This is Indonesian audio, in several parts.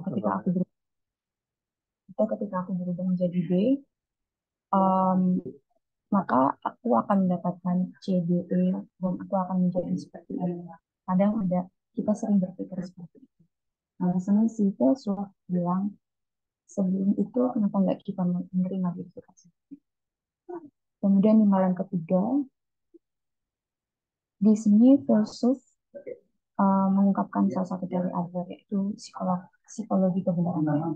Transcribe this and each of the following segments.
ketika aku berubah, ketika aku berubah menjadi B, um, maka aku akan mendapatkan C, D, E, dan aku akan menjadi seperti ini. Kadang ada, kita sering berpikir seperti itu. Nah, sebenarnya si filsuf bilang, sebelum itu kenapa nggak kita menerima diri kita sendiri. Kemudian malam ketiga, di sini filsuf uh, mengungkapkan iya. salah satu dari Adler yaitu psikolog psikologi kebenaran.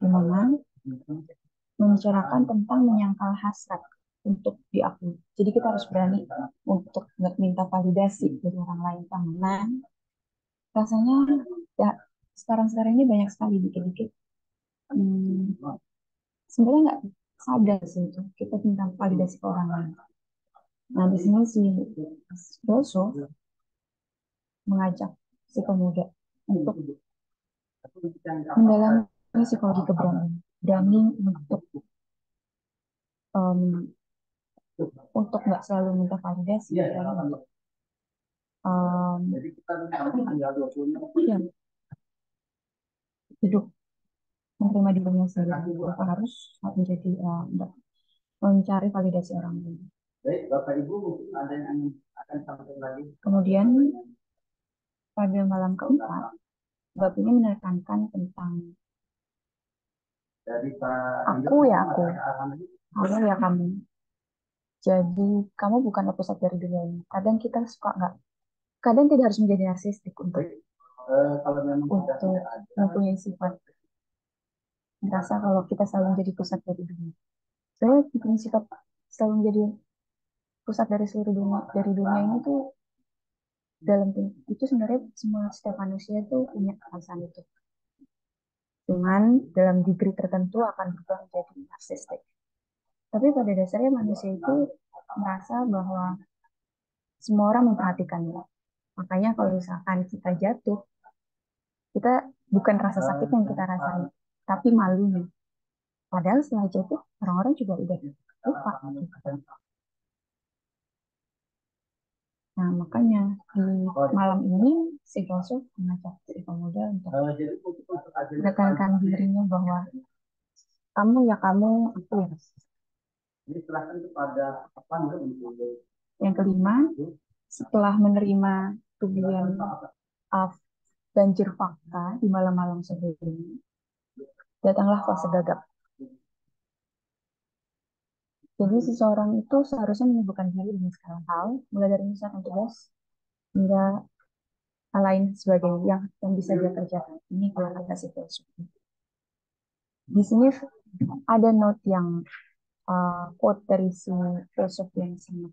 Memang membicarakan tentang menyangkal hasrat untuk diakui. Jadi kita harus berani untuk minta validasi dari orang lain karena rasanya ya sekarang-sekarang ini banyak sekali dikit-dikit. Hmm, sebenarnya nggak sadar sih itu kita minta validasi ke orang lain. Nah di sini si Doso mengajak si pemuda untuk mendalami psikologi keberanian, berani untuk um, untuk nggak selalu minta validasi, ya, ya. um, ya, hidup menerima dirinya sendiri tanpa harus menjadi uh, ya, mencari validasi orang lain. Baik, Bapak Ibu ada yang akan sampai lagi. Kemudian pada malam keempat bab ini menekankan tentang aku ya aku kamu ya kamu jadi kamu bukan pusat dari dunia ini kadang kita suka nggak kadang tidak harus menjadi narsistik untuk eh, kalau memang untuk mempunyai sifat merasa kalau kita selalu menjadi pusat dari dunia saya punya sifat selalu menjadi pusat dari seluruh dunia dari dunia ini tuh dalam itu sebenarnya semua setiap manusia itu punya perasaan itu cuman dalam diberi tertentu akan berubah menjadi narsistik tapi pada dasarnya manusia itu merasa bahwa semua orang memperhatikannya makanya kalau misalkan kita jatuh kita bukan rasa sakit yang kita rasakan, tapi malunya padahal setelah jatuh orang-orang juga udah lupa Nah, makanya di oh, iya. malam ini si Gosu mengajak si pemuda untuk eh, menekankan dirinya bahwa kamu ya kamu, aku ya. Ini serahkan kepada apa Yang kelima, hmm? setelah menerima tubian af banjir fakta di malam-malam sebelumnya, datanglah fase gagap. Jadi seseorang itu seharusnya menyibukkan diri dengan segala hal, mulai dari misalkan tugas hingga hal lain sebagai yang yang bisa dia kerjakan. Ini kalau kata si filsuf. Di sini ada note yang uh, quote dari si filsuf yang sangat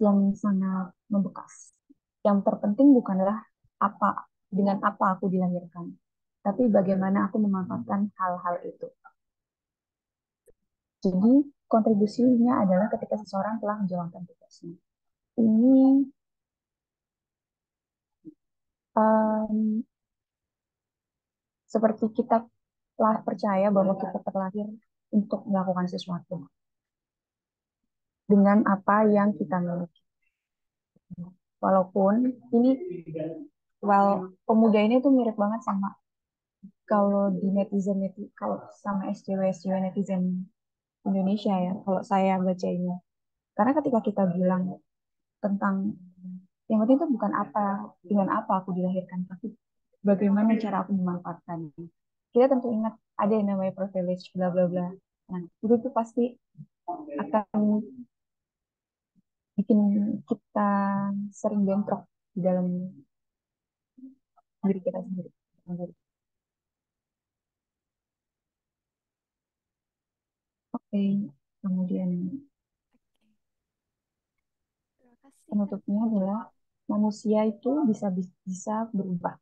yang sangat membekas. Yang terpenting bukanlah apa dengan apa aku dilahirkan, tapi bagaimana aku memanfaatkan hal-hal itu. Jadi kontribusinya adalah ketika seseorang telah menjalankan tugasnya. Ini um, seperti kita telah percaya bahwa kita terlahir untuk melakukan sesuatu dengan apa yang kita miliki. Walaupun ini, well, pemuda ini tuh mirip banget sama kalau di netizen itu kalau sama SJW SJW netizen Indonesia ya kalau saya bacanya karena ketika kita bilang tentang yang penting itu bukan apa dengan apa aku dilahirkan tapi bagaimana cara aku memanfaatkan kita tentu ingat ada yang namanya privilege bla bla bla nah itu tuh pasti akan bikin kita sering bentrok di dalam diri kita sendiri Kemudian penutupnya adalah manusia itu bisa bisa berubah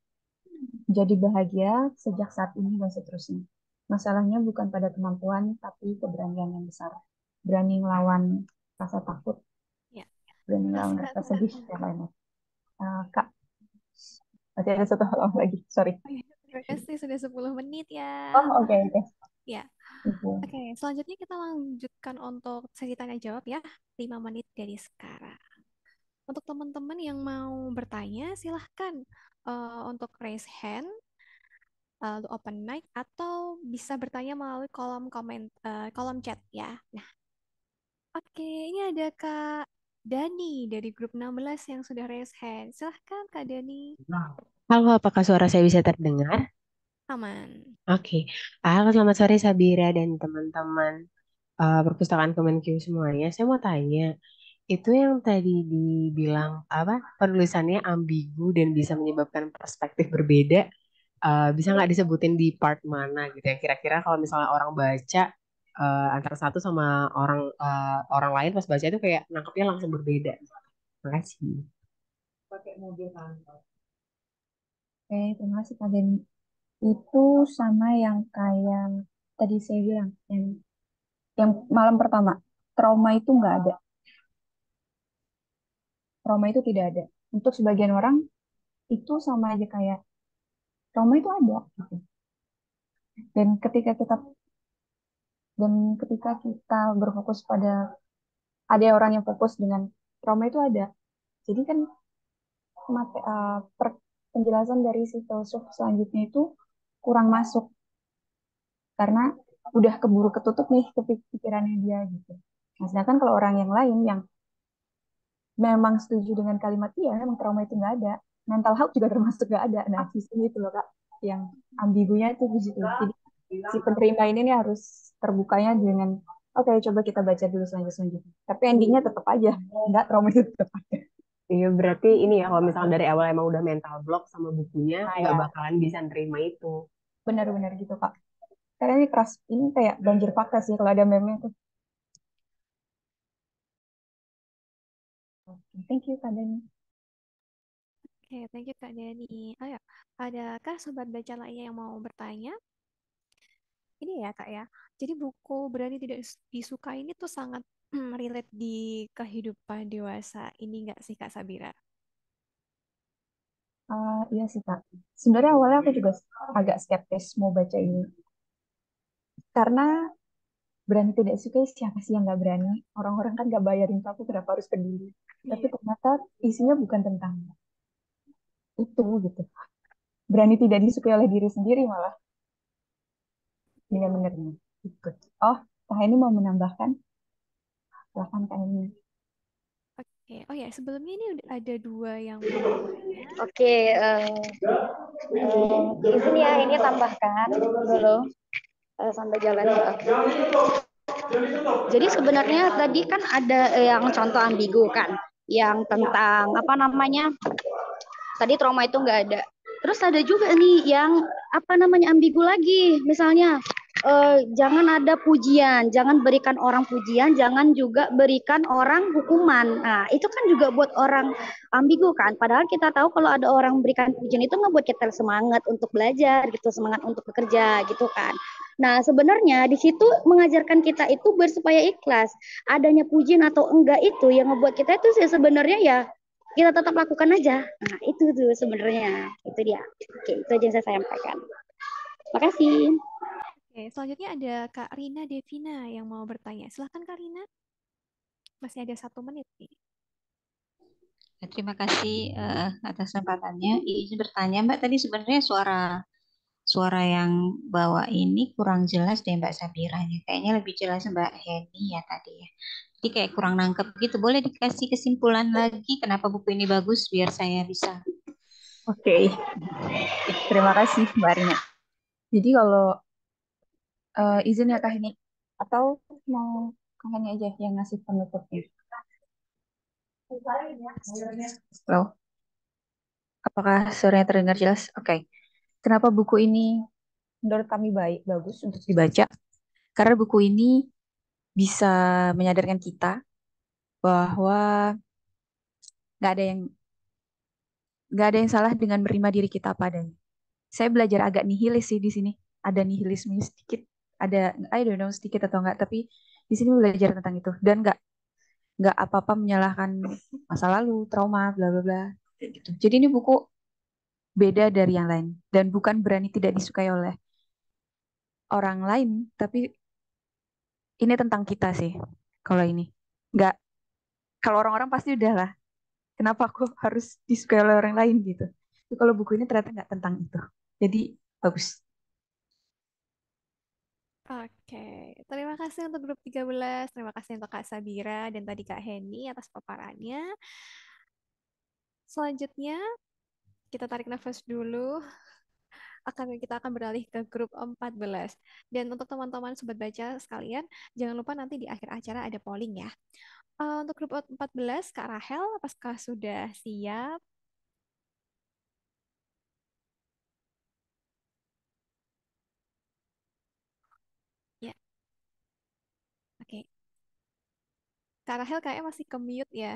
jadi bahagia sejak saat ini dan seterusnya. Masalahnya bukan pada kemampuan tapi keberanian yang besar. Berani melawan rasa takut. Ya. Berani melawan rasa sedih ya lain Uh, eh, Kak, masih ada satu hal lagi. Sorry. Oh ya, terima kasih sudah 10 menit ya. Oh, oke okay, oke. Okay. Ya. Gitu. Oke, selanjutnya kita lanjutkan untuk sesi tanya jawab ya, lima menit dari sekarang. Untuk teman-teman yang mau bertanya, silahkan uh, untuk raise hand, lalu uh, open mic, atau bisa bertanya melalui kolom komen, uh, kolom chat ya. Nah, oke, ini ada Kak Dani dari grup 16 yang sudah raise hand. Silahkan Kak Dani. Halo, apakah suara saya bisa terdengar? Aman. Oke, Halo selamat sore Sabira dan teman-teman uh, perpustakaan Kemenq semuanya. Saya mau tanya, itu yang tadi dibilang apa penulisannya ambigu dan bisa menyebabkan perspektif berbeda, Uh, bisa nggak disebutin di part mana gitu? Yang kira-kira kalau misalnya orang baca uh, antara satu sama orang uh, orang lain pas baca itu kayak nangkepnya langsung berbeda. Makasih. Pakai mobil kantor. Oke, terima kasih Kak itu sama yang kayak tadi saya bilang yang yang malam pertama trauma itu nggak ada trauma itu tidak ada untuk sebagian orang itu sama aja kayak trauma itu ada gitu. dan ketika kita dan ketika kita berfokus pada ada orang yang fokus dengan trauma itu ada jadi kan mate, uh, per, penjelasan dari si filsuf selanjutnya itu kurang masuk karena udah keburu ketutup nih ke dia gitu. Nah, sedangkan kalau orang yang lain yang memang setuju dengan kalimat iya, memang trauma itu nggak ada, mental health juga termasuk nggak ada. Nah, di sini itu loh kak, yang ambigunya itu di situ. Jadi si penerima ini nih harus terbukanya dengan oke okay, coba kita baca dulu selanjutnya. Tapi endingnya tetap aja nggak trauma itu tetap ada. Iya berarti ini ya kalau misalnya dari awal emang udah mental block sama bukunya ah, nggak nah, ya. bakalan bisa nerima itu. Benar-benar gitu kak. Karena ini keras ini kayak banjir fakta sih kalau ada meme tuh. Thank you kak Dani. Oke, okay, thank you kak Dani. Oh, ya adakah sobat baca lainnya yang mau bertanya? Ini ya kak ya. Jadi buku berani tidak disukai ini tuh sangat relate di kehidupan dewasa ini nggak sih Kak Sabira? Uh, iya sih Kak. Sebenarnya awalnya aku juga agak skeptis mau baca ini. Karena berani tidak suka ya, siapa sih yang nggak berani? Orang-orang kan nggak bayarin aku kenapa harus peduli? Iya. Tapi ternyata isinya bukan tentang itu gitu. Berani tidak disukai oleh diri sendiri malah. Iya, Benar-benar Oh, Kak ini mau menambahkan? silahkan Kak Oke, oh ya sebelumnya ini ada dua yang Oke, uh, uh, di ya ini tambahkan dulu uh, sampai jalan. Jadi sebenarnya tadi kan ada yang contoh ambigu kan, yang tentang apa namanya? Tadi trauma itu nggak ada. Terus ada juga nih yang apa namanya ambigu lagi, misalnya uh, jangan ada pujian, jangan berikan orang pujian, jangan juga berikan orang hukuman. Nah, itu kan juga buat orang ambigu kan. Padahal kita tahu kalau ada orang berikan pujian itu ngebuat kita semangat untuk belajar gitu, semangat untuk bekerja gitu kan. Nah, sebenarnya di situ mengajarkan kita itu biar ikhlas. Adanya pujian atau enggak itu yang ngebuat kita itu sih sebenarnya ya kita tetap lakukan aja. Nah, itu tuh sebenarnya. Itu dia. Oke, itu aja yang saya sampaikan. Terima kasih. Oke, selanjutnya ada Kak Rina Devina yang mau bertanya. Silahkan Kak Rina, masih ada satu menit nih. Eh, terima kasih uh, atas kesempatannya. Izin bertanya Mbak tadi sebenarnya suara suara yang bawa ini kurang jelas deh Mbak Sabira. Kayaknya lebih jelas Mbak Heni ya tadi ya. Jadi kayak kurang nangkep gitu. Boleh dikasih kesimpulan lagi kenapa buku ini bagus biar saya bisa. Oke. Okay. Terima kasih Mbak Rina. Jadi kalau uh, izin ya Kak ini atau mau Kak aja yang ngasih penutupnya? Halo, apakah suaranya terdengar jelas? Oke, Kenapa buku ini menurut kami baik, bagus untuk dibaca? Karena buku ini bisa menyadarkan kita bahwa nggak ada yang nggak ada yang salah dengan menerima diri kita padanya. Saya belajar agak nihilis sih di sini, ada nihilisme sedikit ada I don't know sedikit atau enggak tapi di sini belajar tentang itu dan enggak enggak apa-apa menyalahkan masa lalu, trauma, bla bla bla. Gitu. Jadi ini buku beda dari yang lain dan bukan berani tidak disukai oleh orang lain, tapi ini tentang kita sih. Kalau ini enggak kalau orang-orang pasti udah lah Kenapa aku harus disukai oleh orang lain gitu? Tapi kalau buku ini ternyata enggak tentang itu. Jadi bagus. Oke, terima kasih untuk grup 13, terima kasih untuk Kak Sabira dan tadi Kak Heni atas paparannya. Selanjutnya, kita tarik nafas dulu. Akan kita akan beralih ke grup 14. Dan untuk teman-teman sobat baca sekalian, jangan lupa nanti di akhir acara ada polling ya. Eh, untuk grup 14, Kak Rahel, apakah sudah siap? Kak Rahel kayaknya masih ke mute ya.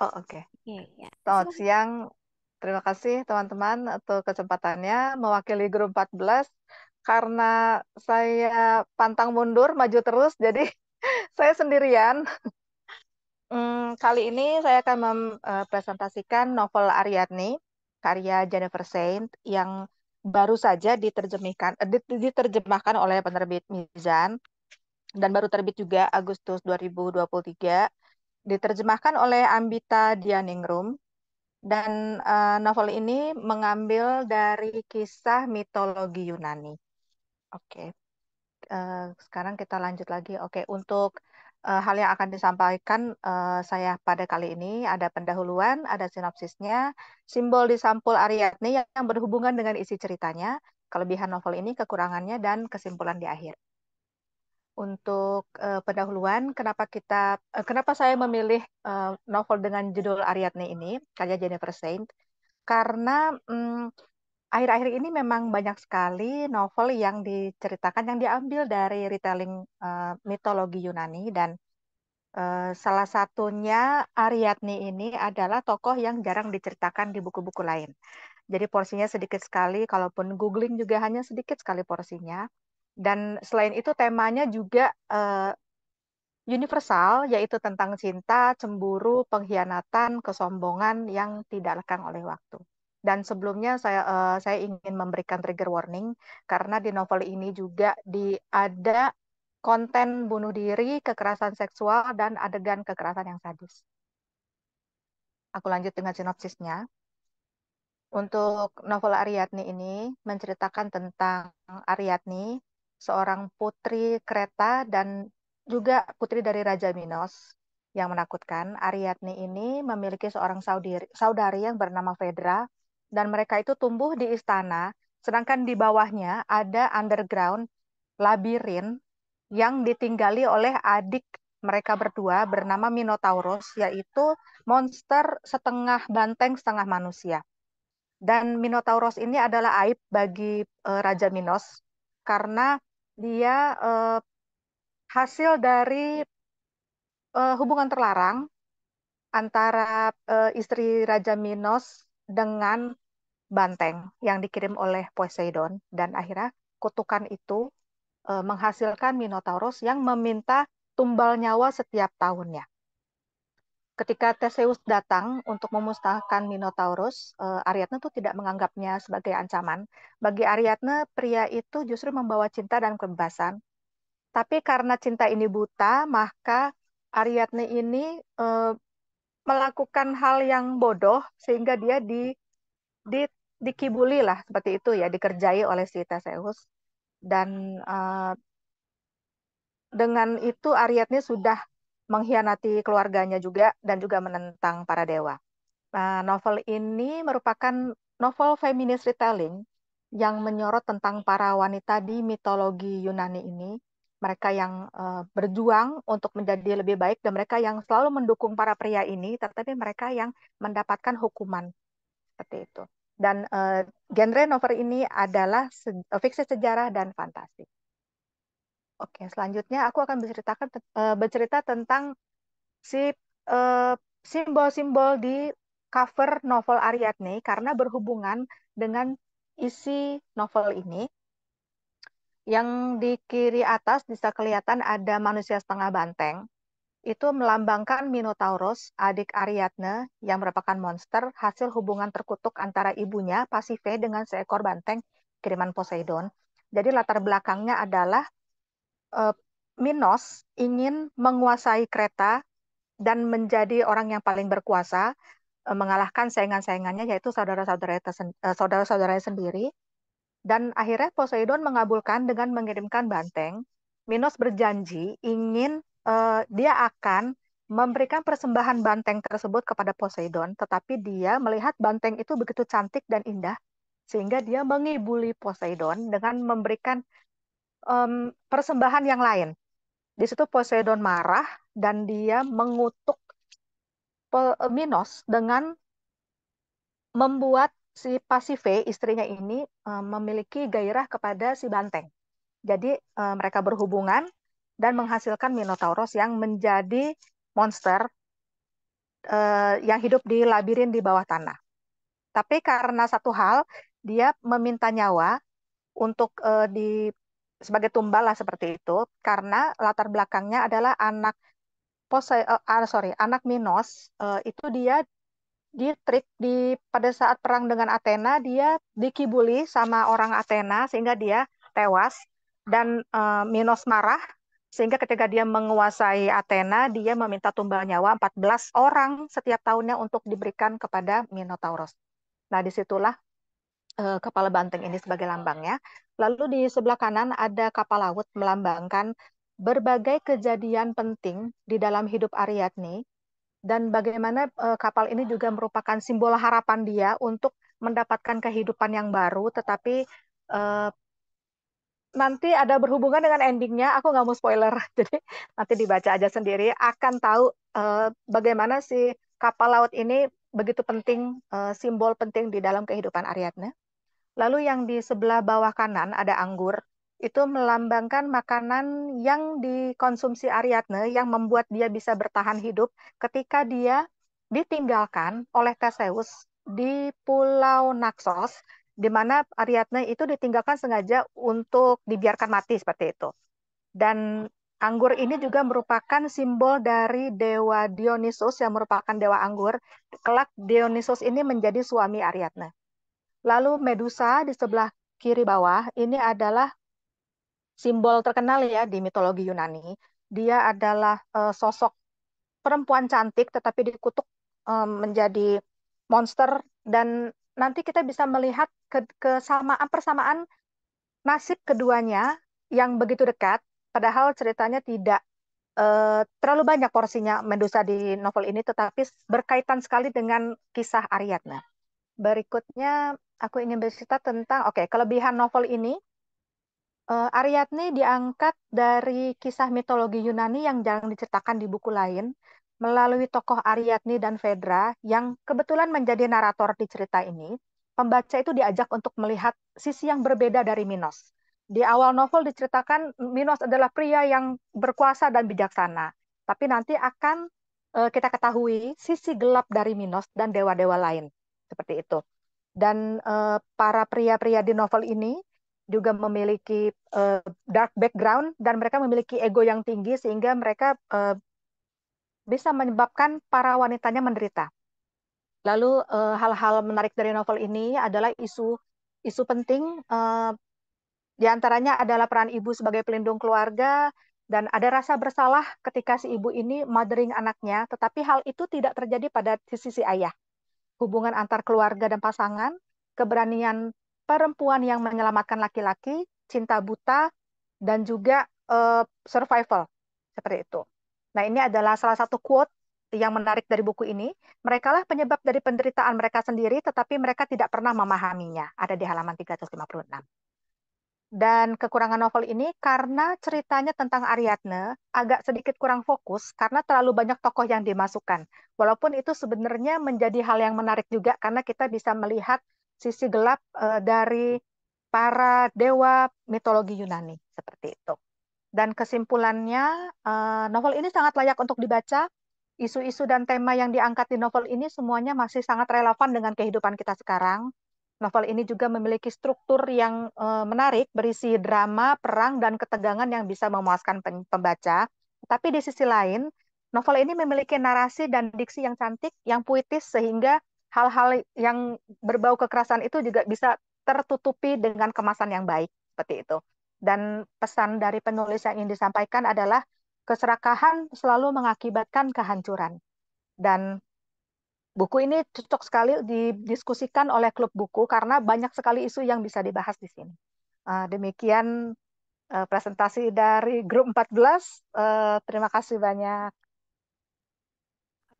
Oh, oke. Oke, ya. Selamat siang. Terima kasih teman-teman untuk kesempatannya mewakili grup 14 karena saya pantang mundur, maju terus, jadi saya sendirian. Hmm, kali ini saya akan mempresentasikan eh, novel Ariadne karya Jennifer Saint yang baru saja diterjemahkan eh, diterjemahkan oleh penerbit Mizan dan baru terbit juga Agustus 2023 diterjemahkan oleh Ambita Dianingrum dan uh, novel ini mengambil dari kisah mitologi Yunani. Oke, okay. uh, eh, sekarang kita lanjut lagi. Oke, okay. untuk uh, hal yang akan disampaikan uh, saya pada kali ini ada pendahuluan, ada sinopsisnya, simbol di sampul Ariadne yang berhubungan dengan isi ceritanya, kelebihan novel ini, kekurangannya, dan kesimpulan di akhir untuk uh, pendahuluan kenapa kita uh, kenapa saya memilih uh, novel dengan judul Ariadne ini karya Jennifer Saint karena um, akhir-akhir ini memang banyak sekali novel yang diceritakan yang diambil dari retelling uh, mitologi Yunani dan Uh, salah satunya Ariadne ini adalah tokoh yang jarang diceritakan di buku-buku lain. Jadi porsinya sedikit sekali, kalaupun googling juga hanya sedikit sekali porsinya. Dan selain itu temanya juga uh, universal yaitu tentang cinta, cemburu, pengkhianatan, kesombongan yang tidak lekang oleh waktu. Dan sebelumnya saya uh, saya ingin memberikan trigger warning karena di novel ini juga di ada konten bunuh diri, kekerasan seksual dan adegan kekerasan yang sadis. Aku lanjut dengan sinopsisnya. Untuk novel Ariadne ini menceritakan tentang Ariadne, seorang putri kereta dan juga putri dari Raja Minos yang menakutkan. Ariadne ini memiliki seorang saudari, saudari yang bernama Fedra dan mereka itu tumbuh di istana, sedangkan di bawahnya ada underground labirin yang ditinggali oleh adik mereka berdua bernama Minotaurus, yaitu monster setengah banteng setengah manusia. Dan Minotaurus ini adalah aib bagi eh, Raja Minos karena dia eh, hasil dari eh, hubungan terlarang antara eh, istri Raja Minos dengan banteng yang dikirim oleh Poseidon dan akhirnya kutukan itu eh, menghasilkan Minotaurus yang meminta tumbal nyawa setiap tahunnya ketika Teseus datang untuk memusnahkan Minotaurus, uh, Ariadne tuh tidak menganggapnya sebagai ancaman. Bagi Ariadne, pria itu justru membawa cinta dan kebebasan. Tapi karena cinta ini buta, maka Ariadne ini uh, melakukan hal yang bodoh sehingga dia di, di dikibuli lah seperti itu ya, dikerjai oleh si Teseus. dan uh, dengan itu Ariadne sudah mengkhianati keluarganya juga dan juga menentang para dewa. Nah, novel ini merupakan novel feminist retelling yang menyorot tentang para wanita di mitologi Yunani ini. Mereka yang uh, berjuang untuk menjadi lebih baik dan mereka yang selalu mendukung para pria ini, tetapi mereka yang mendapatkan hukuman seperti itu. Dan uh, genre novel ini adalah se eh, fiksi sejarah dan fantasi. Oke, selanjutnya aku akan berceritakan eh, bercerita tentang si simbol eh, simbol-simbol di cover novel Ariadne karena berhubungan dengan isi novel ini. Yang di kiri atas bisa kelihatan ada manusia setengah banteng. Itu melambangkan Minotaurus, adik Ariadne yang merupakan monster hasil hubungan terkutuk antara ibunya Pasife dengan seekor banteng kiriman Poseidon. Jadi latar belakangnya adalah uh, Minos ingin menguasai kereta dan menjadi orang yang paling berkuasa, eh, mengalahkan saingan-saingannya yaitu saudara-saudaranya uh, eh, saudara sendiri. Dan akhirnya Poseidon mengabulkan dengan mengirimkan banteng. Minos berjanji ingin uh, dia akan memberikan persembahan banteng tersebut kepada Poseidon, tetapi dia melihat banteng itu begitu cantik dan indah sehingga dia mengibuli Poseidon dengan memberikan um, persembahan yang lain. Di situ Poseidon marah dan dia mengutuk Minos dengan membuat si Pasife istrinya ini um, memiliki gairah kepada si Banteng. Jadi um, mereka berhubungan dan menghasilkan Minotaurus yang menjadi monster uh, yang hidup di labirin di bawah tanah. Tapi karena satu hal, dia meminta nyawa untuk uh, di sebagai tumbal lah seperti itu karena latar belakangnya adalah anak pose uh, sorry anak Minos uh, itu dia di trik di pada saat perang dengan Athena dia dikibuli sama orang Athena sehingga dia tewas dan uh, Minos marah sehingga ketika dia menguasai Athena dia meminta tumbal nyawa 14 orang setiap tahunnya untuk diberikan kepada Minotaurus. Nah disitulah uh, kepala banteng ini sebagai lambangnya. Lalu di sebelah kanan ada kapal laut melambangkan berbagai kejadian penting di dalam hidup Ariadne dan bagaimana uh, kapal ini juga merupakan simbol harapan dia untuk mendapatkan kehidupan yang baru tetapi uh, nanti ada berhubungan dengan endingnya. Aku nggak mau spoiler, jadi nanti dibaca aja sendiri. Akan tahu uh, bagaimana si kapal laut ini begitu penting, uh, simbol penting di dalam kehidupan Ariadne. Lalu yang di sebelah bawah kanan ada anggur. Itu melambangkan makanan yang dikonsumsi Ariadne yang membuat dia bisa bertahan hidup ketika dia ditinggalkan oleh Theseus di Pulau Naxos di mana Ariadne itu ditinggalkan sengaja untuk dibiarkan mati seperti itu. Dan anggur ini juga merupakan simbol dari dewa Dionysus yang merupakan dewa anggur. Kelak Dionysus ini menjadi suami Ariadne. Lalu Medusa di sebelah kiri bawah ini adalah simbol terkenal ya di mitologi Yunani. Dia adalah uh, sosok perempuan cantik tetapi dikutuk um, menjadi monster dan nanti kita bisa melihat ke kesamaan persamaan nasib keduanya yang begitu dekat padahal ceritanya tidak uh, terlalu banyak porsinya Medusa di novel ini tetapi berkaitan sekali dengan kisah Ariadna. Berikutnya aku ingin bercerita tentang oke okay, kelebihan novel ini uh, Ariadne diangkat dari kisah mitologi Yunani yang jarang diceritakan di buku lain melalui tokoh Ariadne dan Fedra yang kebetulan menjadi narator di cerita ini. Pembaca itu diajak untuk melihat sisi yang berbeda dari Minos. Di awal novel diceritakan Minos adalah pria yang berkuasa dan bijaksana, tapi nanti akan eh, kita ketahui sisi gelap dari Minos dan dewa-dewa lain. Seperti itu dan uh, para pria-pria di novel ini juga memiliki uh, dark background dan mereka memiliki ego yang tinggi sehingga mereka uh, bisa menyebabkan para wanitanya menderita. Lalu hal hal-hal menarik dari novel ini adalah isu isu penting uh, di antaranya adalah peran ibu sebagai pelindung keluarga dan ada rasa bersalah ketika si ibu ini mothering anaknya, tetapi hal itu tidak terjadi pada sisi ayah hubungan antar keluarga dan pasangan, keberanian perempuan yang menyelamatkan laki-laki, cinta buta, dan juga uh, survival seperti itu. Nah ini adalah salah satu quote yang menarik dari buku ini. Mereka lah penyebab dari penderitaan mereka sendiri, tetapi mereka tidak pernah memahaminya. Ada di halaman 356. Dan kekurangan novel ini karena ceritanya tentang Ariadne agak sedikit kurang fokus karena terlalu banyak tokoh yang dimasukkan. Walaupun itu sebenarnya menjadi hal yang menarik juga karena kita bisa melihat sisi gelap eh, dari para dewa mitologi Yunani seperti itu. Dan kesimpulannya eh, novel ini sangat layak untuk dibaca. Isu-isu dan tema yang diangkat di novel ini semuanya masih sangat relevan dengan kehidupan kita sekarang Novel ini juga memiliki struktur yang e, menarik, berisi drama, perang, dan ketegangan yang bisa memuaskan pembaca. Tapi di sisi lain, novel ini memiliki narasi dan diksi yang cantik, yang puitis, sehingga hal-hal yang berbau kekerasan itu juga bisa tertutupi dengan kemasan yang baik, seperti itu. Dan pesan dari penulis yang ingin disampaikan adalah keserakahan selalu mengakibatkan kehancuran. Dan buku ini cocok sekali didiskusikan oleh klub buku karena banyak sekali isu yang bisa dibahas di sini. Eh, demikian eh, presentasi dari grup 14. Eh, terima kasih banyak.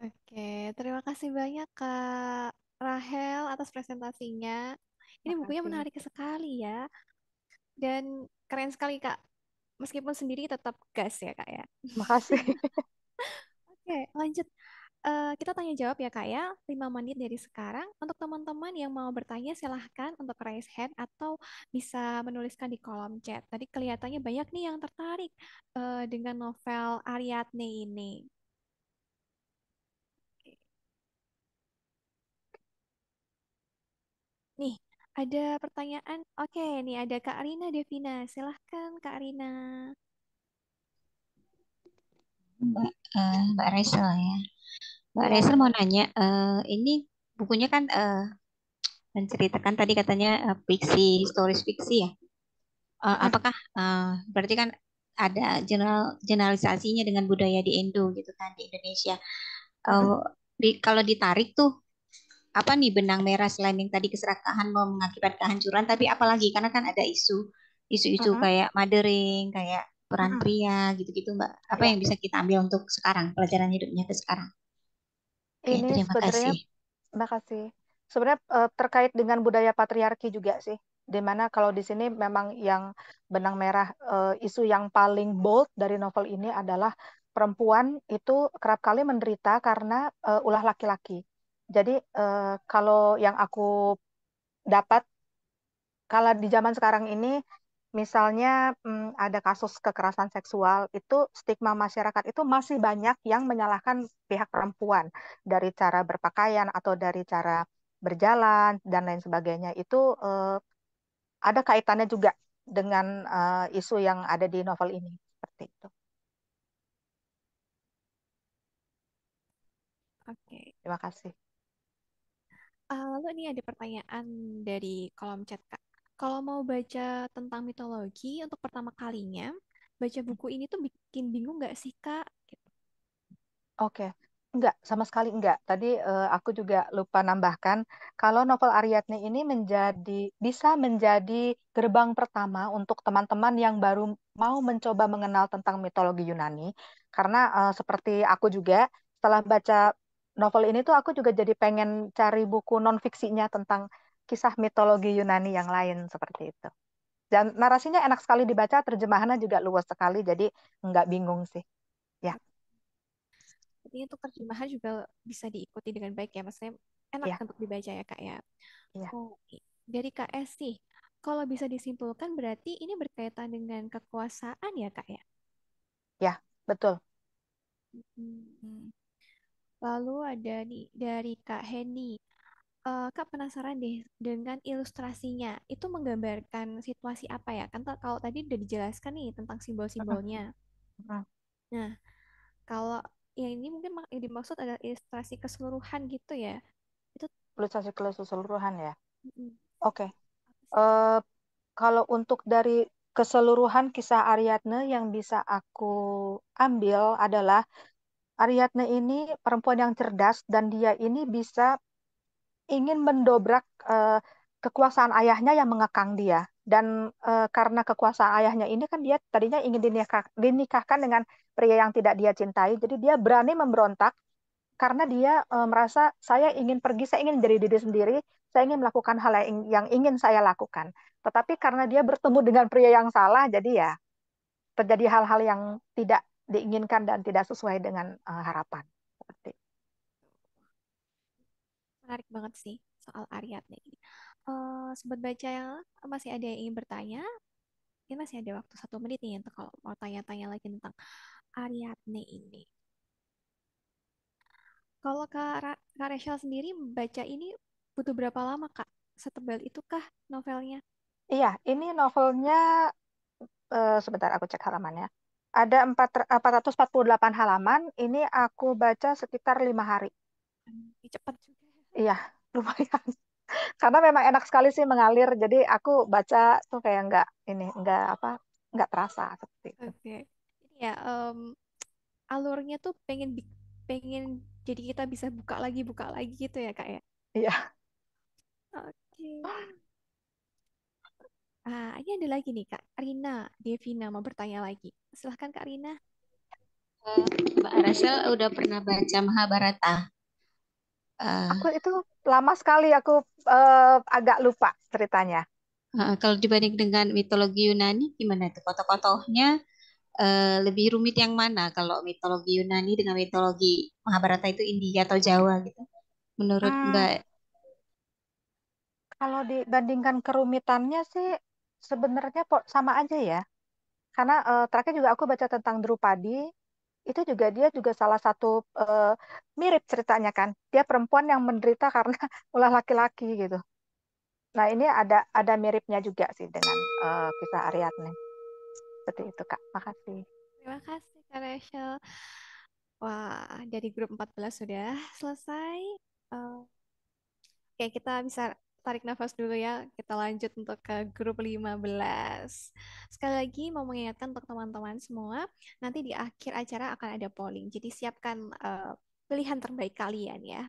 Oke, terima kasih banyak Kak Rahel atas presentasinya. Ini bukunya menarik sekali ya. Dan keren sekali Kak. Meskipun sendiri tetap gas ya Kak ya. Makasih. Oke, lanjut uh, kita tanya jawab ya Kak ya, 5 menit dari sekarang. Untuk teman-teman yang mau bertanya silahkan untuk raise hand atau bisa menuliskan di kolom chat. Tadi kelihatannya banyak nih yang tertarik uh, dengan novel Ariadne ini. Nih, ada pertanyaan. Oke, nih ada Kak Rina Devina. Silahkan Kak Rina. Mbak, uh, Mbak Rachel ya. Mbak reser mau nanya, eh, ini bukunya kan eh, menceritakan tadi katanya eh, fiksi, historis fiksi ya. Eh, iya. apakah eh, berarti kan ada general generalisasinya dengan budaya di Indo gitu kan di Indonesia. Eh, di- kalau ditarik tuh apa nih benang merah selain yang tadi keserakahan mau mengakibat kehancuran, tapi apalagi karena kan ada isu isu-isu kayak mothering, kayak peran mm pria gitu-gitu Mbak. Apa iya. yang bisa kita ambil untuk sekarang pelajaran hidupnya ke sekarang? ini terima sebenarnya kasih. Makasih. Sebenarnya eh, terkait dengan budaya patriarki juga sih. di mana kalau di sini memang yang benang merah eh, isu yang paling bold dari novel ini adalah perempuan itu kerap kali menderita karena eh, ulah laki-laki. Jadi kalau yang aku dapat kalau di zaman sekarang ini misalnya hmm, ada kasus kekerasan seksual itu stigma masyarakat itu masih banyak yang menyalahkan pihak perempuan dari cara berpakaian atau dari cara berjalan dan lain sebagainya itu eh, ada kaitannya juga dengan eh, isu yang ada di novel ini seperti itu. Oke, terima kasih. Uh, lalu ini ada pertanyaan dari kolom chat Kak. Kalau mau baca tentang mitologi untuk pertama kalinya, baca buku ini tuh bikin bingung nggak sih, Kak? Gitu. Oke, enggak, sama sekali enggak. Tadi uh, aku juga lupa nambahkan, kalau novel Ariadne ini menjadi bisa menjadi gerbang pertama untuk teman-teman yang baru mau mencoba mengenal tentang mitologi Yunani. Karena uh, seperti aku juga, setelah baca novel ini tuh aku juga jadi pengen cari buku non fiksinya tentang kisah mitologi Yunani yang lain seperti itu. Dan narasinya enak sekali dibaca, terjemahannya juga luas sekali, jadi nggak bingung sih. Ya. Jadi untuk terjemahan juga bisa diikuti dengan baik ya, maksudnya enak ya. untuk dibaca ya kak ya. ya. Oh, dari KS sih, kalau bisa disimpulkan berarti ini berkaitan dengan kekuasaan ya kak ya. Ya, betul. Hmm. Lalu ada nih dari Kak Henny uh, Kak penasaran deh dengan ilustrasinya. Itu menggambarkan situasi apa ya? Kan kalau tadi udah dijelaskan nih tentang simbol-simbolnya. Nah, kalau yang ini mungkin yang dimaksud adalah ilustrasi keseluruhan gitu ya. Itu ilustrasi keseluruhan ya. Mm-hmm. Oke. Okay. Uh, eh, kalau untuk dari keseluruhan kisah Ariadne yang bisa aku ambil adalah Ariadne ini perempuan yang cerdas dan dia ini bisa ingin mendobrak uh, kekuasaan ayahnya yang mengekang dia dan uh, karena kekuasaan ayahnya ini kan dia tadinya ingin dinikah, dinikahkan dengan pria yang tidak dia cintai jadi dia berani memberontak karena dia uh, merasa saya ingin pergi saya ingin jadi diri sendiri saya ingin melakukan hal yang, ingin saya lakukan tetapi karena dia bertemu dengan pria yang salah jadi ya terjadi hal-hal yang tidak diinginkan dan tidak sesuai dengan uh, harapan Menarik banget sih soal Ariadne ini. Uh, eh, sobat baca yang masih ada yang ingin bertanya, ini masih ada waktu satu menit nih untuk kalau mau tanya-tanya lagi tentang Ariadne ini. Kalau Kak, Ra Kak Rachel sendiri baca ini butuh berapa lama Kak? Setebal itukah novelnya? Iya, ini novelnya uh, sebentar aku cek halamannya. Ada 4, 448 eh, halaman, ini aku baca sekitar lima hari. Cepat juga Iya, lumayan. Karena memang enak sekali sih mengalir. Jadi aku baca tuh kayak nggak ini nggak apa nggak terasa seperti itu. Oke. Okay. Ya, um, alurnya tuh pengen pengen jadi kita bisa buka lagi buka lagi gitu ya kak ya. Iya. Oke. Okay. Ah, ini ada lagi nih kak Rina Devina mau bertanya lagi. Silahkan kak Rina. Eh, Mbak Rachel udah pernah baca Mahabharata? Ah. aku itu lama sekali aku uh, agak lupa ceritanya. Uh, kalau dibanding dengan mitologi Yunani gimana itu tokoh-tokohnya uh, eh, lebih rumit yang mana kalau mitologi Yunani dengan mitologi Mahabharata itu India atau Jawa gitu? Menurut hmm, Mbak? Kalau dibandingkan kerumitannya sih sebenarnya sama aja ya. Karena uh, terakhir juga aku baca tentang Drupadi itu juga dia juga salah satu uh, mirip ceritanya kan dia perempuan yang menderita karena ulah laki-laki gitu nah ini ada ada miripnya juga sih dengan uh, kisah Ariadne seperti itu kak makasih terima kasih kak Rachel wah jadi grup 14 sudah selesai uh, oke kita bisa tarik nafas dulu ya. Kita lanjut untuk ke grup 15. Sekali lagi mau mengingatkan untuk teman-teman semua, nanti di akhir acara akan ada polling. Jadi siapkan uh, pilihan terbaik kalian ya.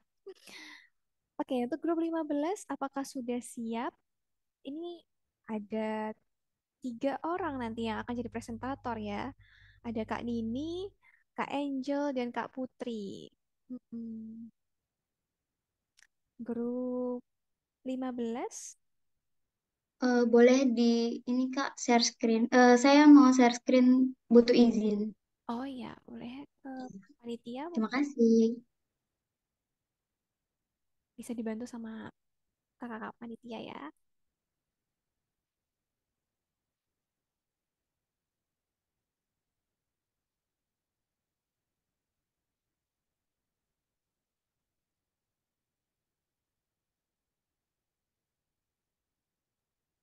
Oke, untuk grup 15 apakah sudah siap? Ini ada tiga orang nanti yang akan jadi presentator ya. Ada Kak Nini, Kak Angel, dan Kak Putri. Hmm. Grup 15? Uh, eh, boleh di ini Kak share screen. Uh, saya mau share screen butuh izin. Oh ya, boleh ke eh, panitia. Terima kasih. Bisa dibantu sama kakak-kakak panitia ya.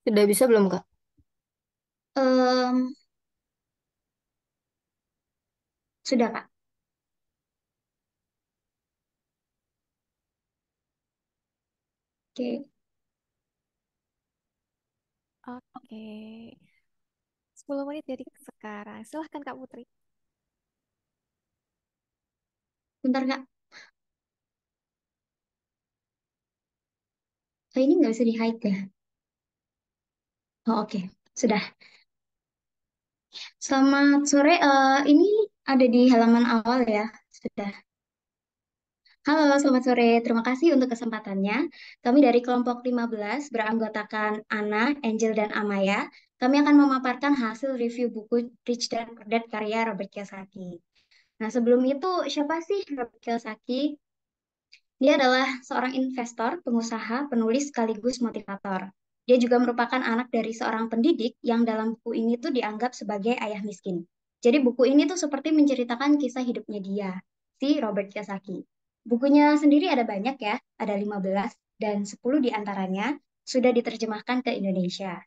Sudah bisa belum, Kak? Um, sudah, Kak. Oke. Oke. 10 menit dari sekarang. Silahkan Kak Putri. Bentar, Kak. Oh, ini nggak usah di-hide ya? Oh, Oke, sudah. Selamat sore. Uh, ini ada di halaman awal ya, sudah. Halo, selamat sore. Terima kasih untuk kesempatannya. Kami dari kelompok 15 beranggotakan Ana, Angel, dan Amaya. Kami akan memaparkan hasil review buku Rich dan Poor Dad karya Robert Kiyosaki. Nah, sebelum itu, siapa sih Robert Kiyosaki? Dia adalah seorang investor, pengusaha, penulis, sekaligus motivator. Dia juga merupakan anak dari seorang pendidik yang dalam buku ini tuh dianggap sebagai ayah miskin. Jadi buku ini tuh seperti menceritakan kisah hidupnya dia, si Robert Kiyosaki. Bukunya sendiri ada banyak ya, ada 15 dan 10 diantaranya sudah diterjemahkan ke Indonesia.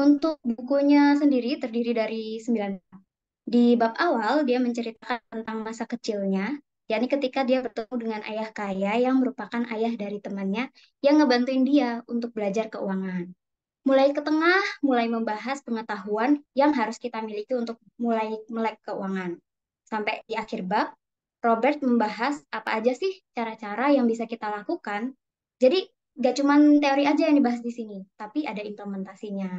Untuk bukunya sendiri terdiri dari 9 bab. Di bab awal, dia menceritakan tentang masa kecilnya, yakni ketika dia bertemu dengan ayah kaya yang merupakan ayah dari temannya yang ngebantuin dia untuk belajar keuangan. Mulai ke tengah, mulai membahas pengetahuan yang harus kita miliki untuk mulai melek keuangan. Sampai di akhir bab, Robert membahas apa aja sih cara-cara yang bisa kita lakukan. Jadi, gak cuma teori aja yang dibahas di sini, tapi ada implementasinya.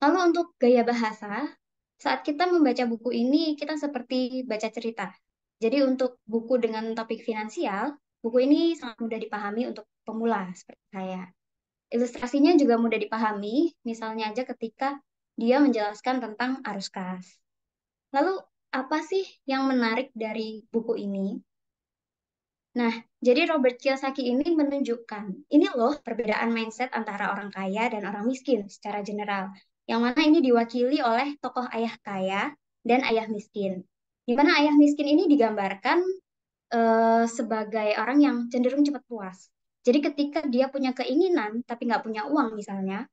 Lalu untuk gaya bahasa, saat kita membaca buku ini, kita seperti baca cerita. Jadi untuk buku dengan topik finansial, buku ini sangat mudah dipahami untuk pemula seperti saya. Ilustrasinya juga mudah dipahami, misalnya aja ketika dia menjelaskan tentang arus kas. Lalu, apa sih yang menarik dari buku ini? Nah, jadi Robert Kiyosaki ini menunjukkan, ini loh perbedaan mindset antara orang kaya dan orang miskin secara general, yang mana ini diwakili oleh tokoh ayah kaya dan ayah miskin. Di mana ayah miskin ini digambarkan uh, sebagai orang yang cenderung cepat puas. Jadi ketika dia punya keinginan tapi nggak punya uang misalnya,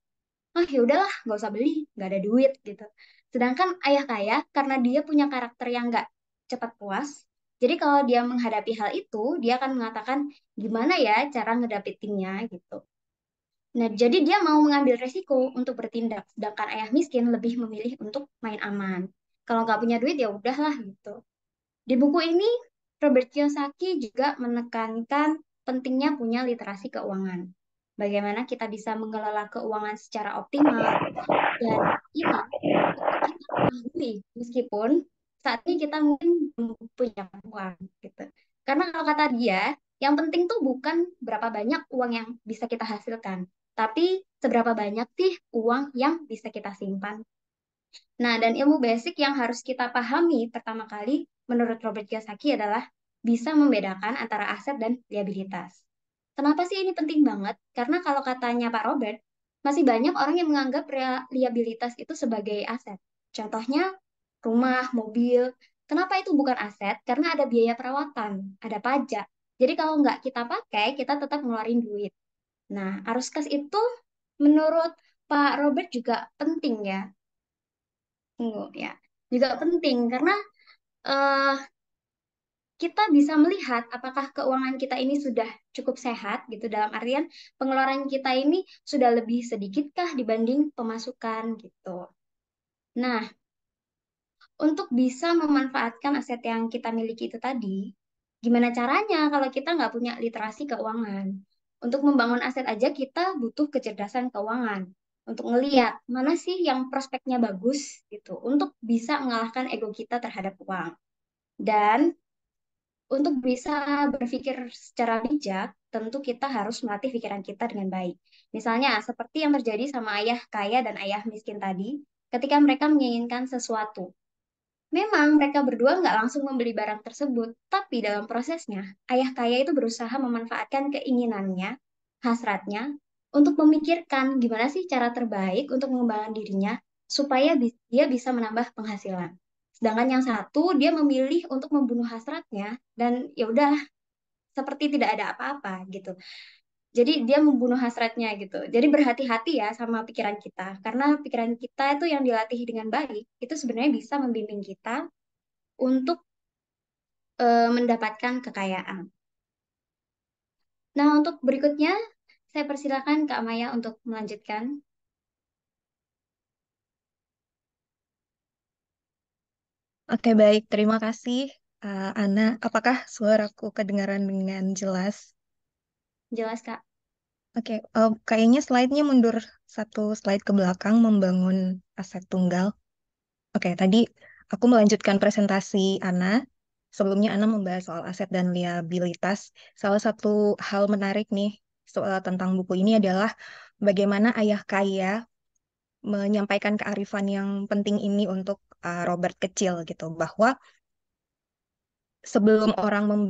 ah oh, udahlah nggak usah beli, nggak ada duit gitu. Sedangkan ayah kaya karena dia punya karakter yang nggak cepat puas, jadi kalau dia menghadapi hal itu, dia akan mengatakan gimana ya cara ngedapetinnya gitu. Nah, jadi dia mau mengambil resiko untuk bertindak, sedangkan ayah miskin lebih memilih untuk main aman kalau nggak punya duit ya udahlah gitu. Di buku ini Robert Kiyosaki juga menekankan pentingnya punya literasi keuangan. Bagaimana kita bisa mengelola keuangan secara optimal dan kita kita pahami meskipun saat ini kita mungkin punya uang gitu. Karena kalau kata dia, yang penting tuh bukan berapa banyak uang yang bisa kita hasilkan, tapi seberapa banyak sih uang yang bisa kita simpan Nah, dan ilmu basic yang harus kita pahami pertama kali menurut Robert Kiyosaki adalah bisa membedakan antara aset dan liabilitas. Kenapa sih ini penting banget? Karena kalau katanya Pak Robert, masih banyak orang yang menganggap liabilitas itu sebagai aset. Contohnya rumah, mobil. Kenapa itu bukan aset? Karena ada biaya perawatan, ada pajak. Jadi kalau nggak kita pakai, kita tetap ngeluarin duit. Nah, arus kas itu menurut Pak Robert juga penting ya minggu ya juga penting karena uh, kita bisa melihat apakah keuangan kita ini sudah cukup sehat gitu dalam artian pengeluaran kita ini sudah lebih sedikitkah dibanding pemasukan gitu. Nah, untuk bisa memanfaatkan aset yang kita miliki itu tadi, gimana caranya kalau kita nggak punya literasi keuangan? Untuk membangun aset aja kita butuh kecerdasan keuangan untuk ngeliat mana sih yang prospeknya bagus gitu untuk bisa mengalahkan ego kita terhadap uang dan untuk bisa berpikir secara bijak tentu kita harus melatih pikiran kita dengan baik misalnya seperti yang terjadi sama ayah kaya dan ayah miskin tadi ketika mereka menginginkan sesuatu Memang mereka berdua nggak langsung membeli barang tersebut, tapi dalam prosesnya, ayah kaya itu berusaha memanfaatkan keinginannya, hasratnya, untuk memikirkan gimana sih cara terbaik untuk mengembangkan dirinya supaya dia bisa menambah penghasilan. Sedangkan yang satu dia memilih untuk membunuh hasratnya dan ya udah seperti tidak ada apa-apa gitu. Jadi dia membunuh hasratnya gitu. Jadi berhati-hati ya sama pikiran kita karena pikiran kita itu yang dilatih dengan baik itu sebenarnya bisa membimbing kita untuk e, mendapatkan kekayaan. Nah, untuk berikutnya saya persilakan Kak Maya untuk melanjutkan. Oke, baik. Terima kasih, uh, Ana. Apakah suaraku kedengaran dengan jelas? Jelas, Kak. Oke, uh, kayaknya slide-nya mundur satu slide ke belakang membangun aset tunggal. Oke, tadi aku melanjutkan presentasi Ana. Sebelumnya Ana membahas soal aset dan liabilitas. Salah satu hal menarik nih soal tentang buku ini adalah bagaimana ayah kaya menyampaikan kearifan yang penting ini untuk uh, Robert kecil gitu bahwa sebelum orang mem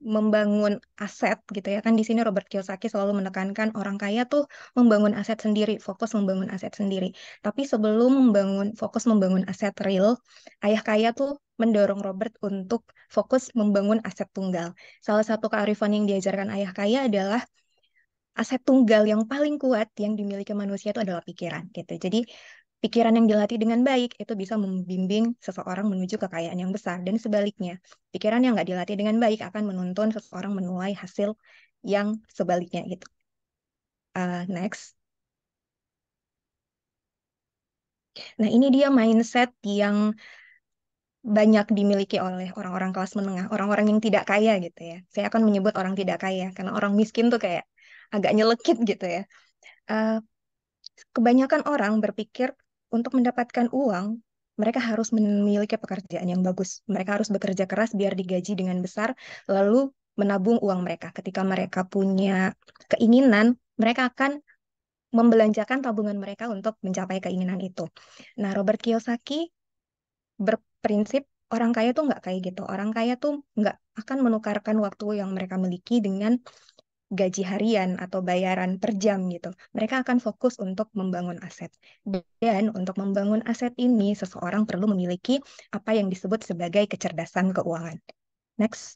membangun aset gitu ya kan di sini Robert Kiyosaki selalu menekankan orang kaya tuh membangun aset sendiri fokus membangun aset sendiri tapi sebelum membangun fokus membangun aset real ayah kaya tuh mendorong Robert untuk fokus membangun aset tunggal salah satu kearifan yang diajarkan ayah kaya adalah aset tunggal yang paling kuat yang dimiliki manusia itu adalah pikiran gitu. Jadi pikiran yang dilatih dengan baik itu bisa membimbing seseorang menuju kekayaan yang besar dan sebaliknya pikiran yang nggak dilatih dengan baik akan menuntun seseorang menuai hasil yang sebaliknya gitu. Uh, next. Nah ini dia mindset yang banyak dimiliki oleh orang-orang kelas menengah, orang-orang yang tidak kaya gitu ya. Saya akan menyebut orang tidak kaya karena orang miskin tuh kayak agak nyelekit gitu ya. Uh, kebanyakan orang berpikir untuk mendapatkan uang mereka harus memiliki pekerjaan yang bagus. Mereka harus bekerja keras biar digaji dengan besar, lalu menabung uang mereka. Ketika mereka punya keinginan, mereka akan membelanjakan tabungan mereka untuk mencapai keinginan itu. Nah, Robert Kiyosaki berprinsip orang kaya tuh nggak kayak gitu. Orang kaya tuh nggak akan menukarkan waktu yang mereka miliki dengan gaji harian atau bayaran per jam gitu. Mereka akan fokus untuk membangun aset. Dan untuk membangun aset ini seseorang perlu memiliki apa yang disebut sebagai kecerdasan keuangan. Next.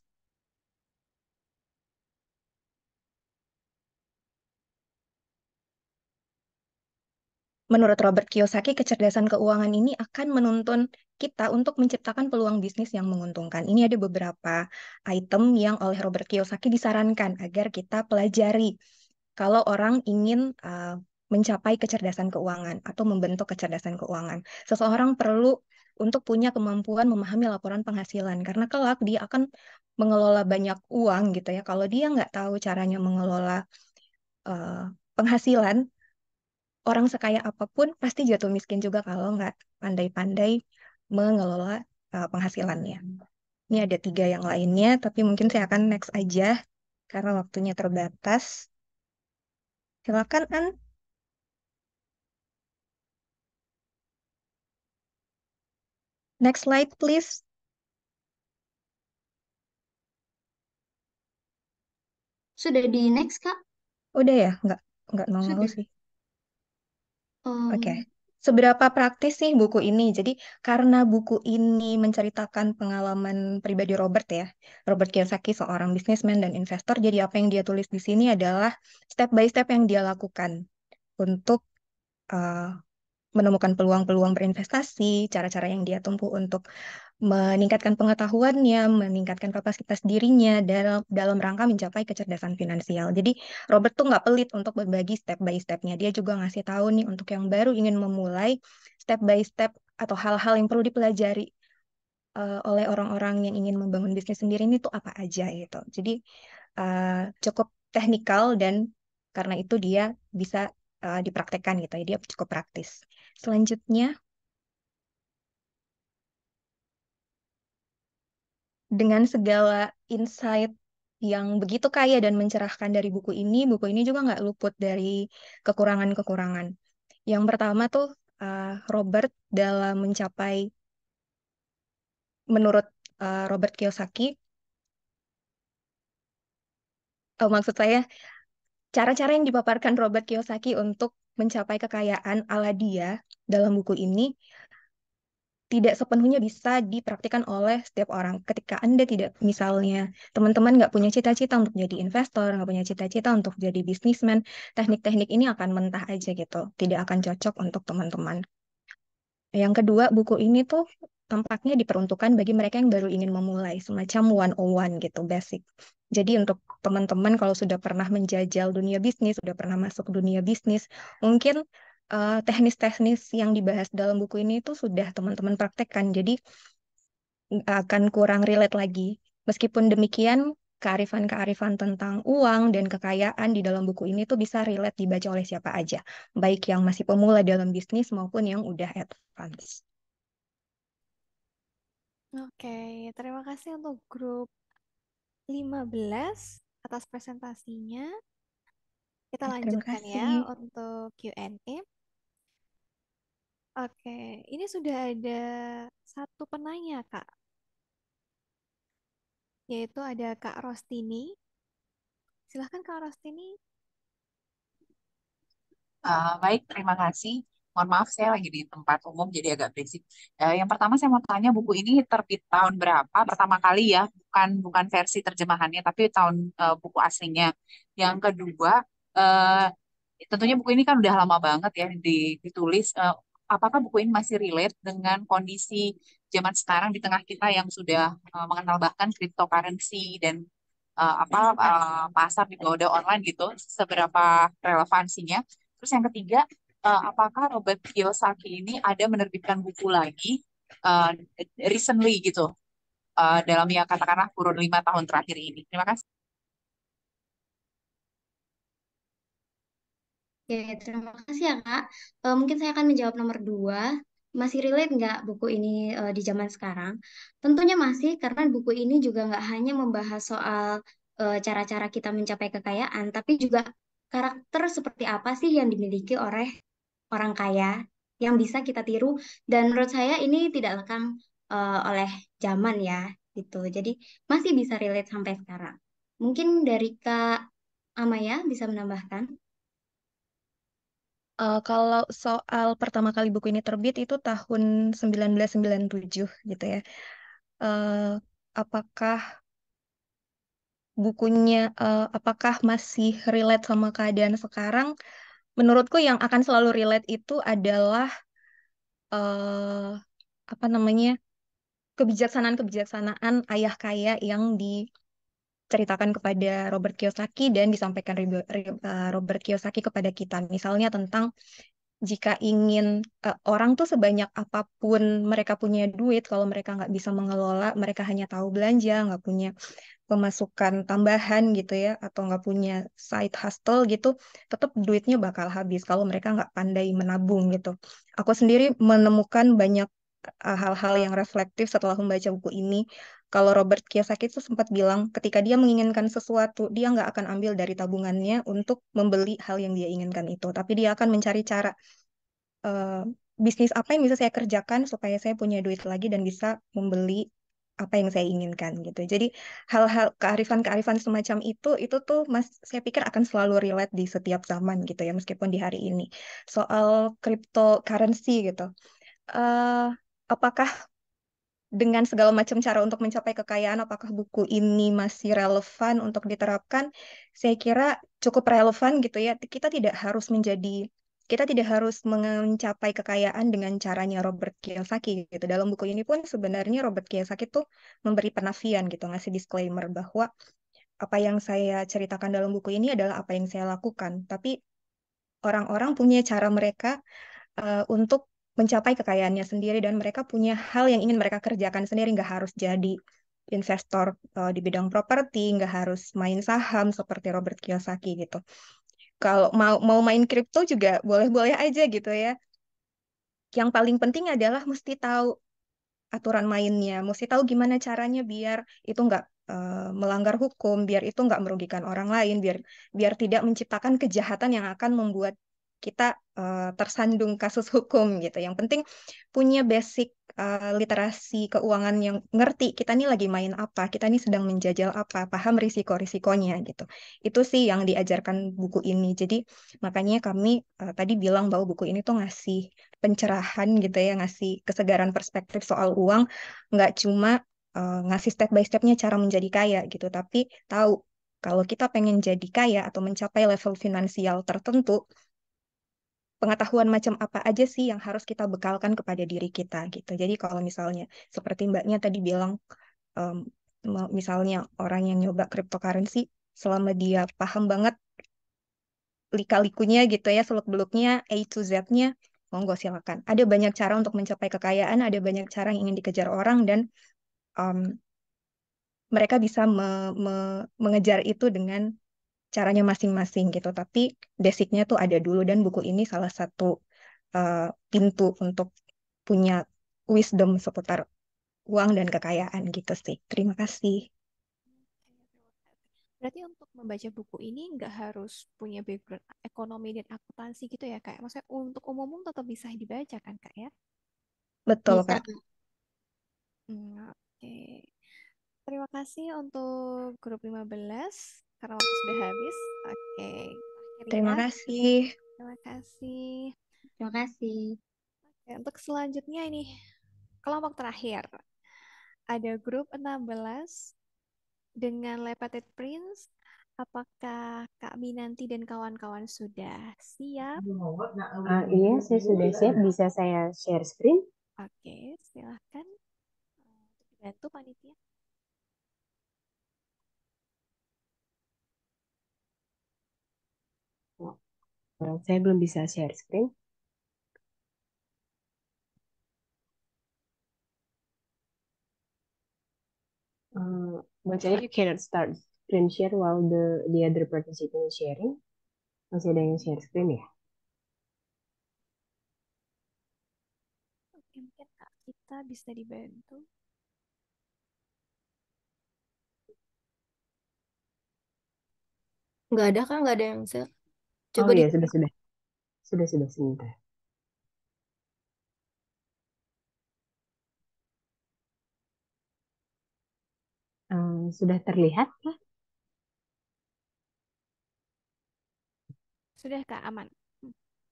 Menurut Robert Kiyosaki, kecerdasan keuangan ini akan menuntun kita untuk menciptakan peluang bisnis yang menguntungkan. Ini ada beberapa item yang oleh Robert Kiyosaki disarankan agar kita pelajari kalau orang ingin uh, mencapai kecerdasan keuangan atau membentuk kecerdasan keuangan. Seseorang perlu untuk punya kemampuan memahami laporan penghasilan karena kelak dia akan mengelola banyak uang gitu ya. Kalau dia nggak tahu caranya mengelola uh, penghasilan, orang sekaya apapun pasti jatuh miskin juga kalau nggak pandai-pandai mengelola uh, penghasilannya. Hmm. Ini ada tiga yang lainnya, tapi mungkin saya akan next aja karena waktunya terbatas. Silakan, An. Next slide, please. Sudah di next, Kak? Udah ya? Nggak, nggak nongol sih. Um, Oke. Okay seberapa praktis sih buku ini? Jadi karena buku ini menceritakan pengalaman pribadi Robert ya, Robert Kiyosaki seorang bisnismen dan investor. Jadi apa yang dia tulis di sini adalah step by step yang dia lakukan untuk uh, menemukan peluang-peluang berinvestasi, cara-cara yang dia tumpu untuk meningkatkan pengetahuannya, meningkatkan kapasitas dirinya dalam dalam rangka mencapai kecerdasan finansial. Jadi Robert tuh nggak pelit untuk berbagi step by stepnya. Dia juga ngasih tahu nih untuk yang baru ingin memulai step by step atau hal-hal yang perlu dipelajari uh, oleh orang-orang yang ingin membangun bisnis sendiri ini tuh apa aja gitu. Jadi uh, cukup teknikal dan karena itu dia bisa uh, dipraktekkan gitu Jadi ya. Dia cukup praktis. Selanjutnya dengan segala insight yang begitu kaya dan mencerahkan dari buku ini, buku ini juga nggak luput dari kekurangan-kekurangan. Yang pertama tuh uh, Robert dalam mencapai, menurut uh, Robert Kiyosaki, oh, maksud saya cara-cara yang dipaparkan Robert Kiyosaki untuk mencapai kekayaan ala dia dalam buku ini tidak sepenuhnya bisa dipraktikkan oleh setiap orang. Ketika Anda tidak, misalnya teman-teman nggak punya cita-cita untuk jadi investor, nggak punya cita-cita untuk jadi bisnismen, teknik-teknik ini akan mentah aja gitu, tidak akan cocok untuk teman-teman. Yang kedua, buku ini tuh tampaknya diperuntukkan bagi mereka yang baru ingin memulai, semacam one on one gitu, basic. Jadi untuk teman-teman kalau sudah pernah menjajal dunia bisnis, sudah pernah masuk dunia bisnis, mungkin teknis eh, teknis-teknis yang dibahas dalam buku ini itu sudah teman-teman praktekkan. Jadi akan kurang relate lagi. Meskipun demikian, kearifan-kearifan tentang uang dan kekayaan di dalam buku ini tuh bisa relate dibaca oleh siapa aja, baik yang masih pemula dalam bisnis maupun yang udah advance. Oke, terima kasih untuk grup 15 atas presentasinya. Kita lanjutkan ya untuk Q&A. Oke, ini sudah ada satu penanya, Kak, yaitu ada Kak Rostini. Silahkan Kak Rostini. Uh, baik, terima kasih. Mohon maaf, saya lagi di tempat umum, jadi agak berisik. Uh, yang pertama saya mau tanya, buku ini terbit tahun berapa? Pertama kali ya, bukan bukan versi terjemahannya, tapi tahun uh, buku aslinya. Yang kedua, Uh, tentunya buku ini kan udah lama banget ya ditulis. Uh, apakah buku ini masih relate dengan kondisi zaman sekarang di tengah kita yang sudah uh, mengenal bahkan cryptocurrency dan uh, apa uh, pasar di bawah online gitu seberapa relevansinya terus yang ketiga uh, apakah Robert Kiyosaki ini ada menerbitkan buku lagi uh, recently gitu uh, dalam ya katakanlah kurun lima tahun terakhir ini terima kasih Oke, terima kasih ya Kak. E, mungkin saya akan menjawab nomor dua. Masih relate nggak buku ini e, di zaman sekarang? Tentunya masih, karena buku ini juga nggak hanya membahas soal eh, cara-cara e, kita mencapai kekayaan, tapi juga karakter seperti apa sih yang dimiliki oleh orang kaya yang bisa kita tiru. Dan menurut saya ini tidak lekang oleh zaman ya, gitu. Jadi masih bisa relate sampai sekarang. Mungkin dari Kak Amaya bisa menambahkan. Uh, kalau soal pertama kali buku ini terbit itu tahun 1997 gitu ya. Uh, apakah bukunya uh, apakah masih relate sama keadaan sekarang? Menurutku yang akan selalu relate itu adalah uh, apa namanya? kebijaksanaan-kebijaksanaan ayah kaya yang di ceritakan kepada Robert Kiyosaki dan disampaikan eh, Robert Kiyosaki kepada kita. Misalnya tentang jika ingin uh, orang tuh sebanyak apapun mereka punya duit, kalau mereka nggak bisa mengelola, mereka hanya tahu belanja, nggak punya pemasukan tambahan gitu ya, atau nggak punya side hustle gitu, tetap duitnya bakal habis kalau mereka nggak pandai menabung gitu. Aku sendiri menemukan banyak Eh, hal-hal yang reflektif setelah membaca buku ini. Kalau Robert Kiyosaki itu sempat bilang ketika dia menginginkan sesuatu, dia nggak akan ambil dari tabungannya untuk membeli hal yang dia inginkan itu, tapi dia akan mencari cara uh, bisnis apa yang bisa saya kerjakan supaya saya punya duit lagi dan bisa membeli apa yang saya inginkan gitu. Jadi hal-hal kearifan-kearifan semacam itu itu tuh Mas saya pikir akan selalu relate di setiap zaman gitu ya meskipun di hari ini. Soal cryptocurrency gitu. Uh, apakah dengan segala macam cara untuk mencapai kekayaan, apakah buku ini masih relevan untuk diterapkan? Saya kira cukup relevan gitu ya. Kita tidak harus menjadi kita tidak harus mencapai kekayaan dengan caranya Robert Kiyosaki gitu. Dalam buku ini pun sebenarnya Robert Kiyosaki tuh memberi penafian gitu, ngasih disclaimer bahwa apa yang saya ceritakan dalam buku ini adalah apa yang saya lakukan. Tapi orang-orang punya cara mereka uh, untuk mencapai kekayaannya sendiri dan mereka punya hal yang ingin mereka kerjakan sendiri nggak harus jadi investor uh, di bidang properti nggak harus main saham seperti Robert Kiyosaki gitu kalau mau mau main kripto juga boleh-boleh aja gitu ya yang paling penting adalah mesti tahu aturan mainnya, mesti tahu gimana caranya biar itu nggak uh, melanggar hukum, biar itu nggak merugikan orang lain, biar biar tidak menciptakan kejahatan yang akan membuat kita uh, tersandung kasus hukum gitu. Yang penting punya basic uh, literasi keuangan yang ngerti kita nih lagi main apa, kita nih sedang menjajal apa, paham risiko-risikonya gitu. Itu sih yang diajarkan buku ini. Jadi makanya kami uh, tadi bilang bahwa buku ini tuh ngasih pencerahan gitu ya, ngasih kesegaran perspektif soal uang, nggak cuma uh, ngasih step by stepnya cara menjadi kaya gitu, tapi tahu kalau kita pengen jadi kaya atau mencapai level finansial tertentu, pengetahuan macam apa aja sih yang harus kita bekalkan kepada diri kita gitu. Jadi kalau misalnya seperti mbaknya tadi bilang, um, misalnya orang yang nyoba cryptocurrency selama dia paham banget lika-likunya gitu ya, seluk-beluknya, A to Z-nya, monggo silakan. Ada banyak cara untuk mencapai kekayaan, ada banyak cara yang ingin dikejar orang dan um, mereka bisa me me mengejar itu dengan caranya masing-masing gitu. Tapi basicnya tuh ada dulu dan buku ini salah satu uh, pintu untuk punya wisdom seputar uang dan kekayaan gitu sih. Terima kasih. Berarti untuk membaca buku ini nggak harus punya background ekonomi dan akuntansi gitu ya kak? Maksudnya untuk umum tetap bisa dibaca kan kak ya? Betul bisa. kak. Hmm, Oke. Okay. Terima kasih untuk grup 15 karena waktu sudah habis. Oke. Okay. terima kasih. Terima kasih. Terima kasih. Oke, untuk selanjutnya ini kelompok terakhir. Ada grup 16 dengan Lepatit Prince. Apakah Kak Minanti dan kawan-kawan sudah siap? Uh, iya, saya sudah siap. Bisa saya share screen? Oke, silahkan. Bantu panitia. saya belum bisa share screen. Uh, bacanya you cannot start screen share while the, the other participant is sharing. Masih ada yang share screen ya? Oke, mungkin Kak kita bisa dibantu. Nggak ada kan nggak ada yang share. Oh iya, sudah, sudah. Sudah, sudah, sebentar. Eh, sudah terlihat kah? Sudah, Kak, aman.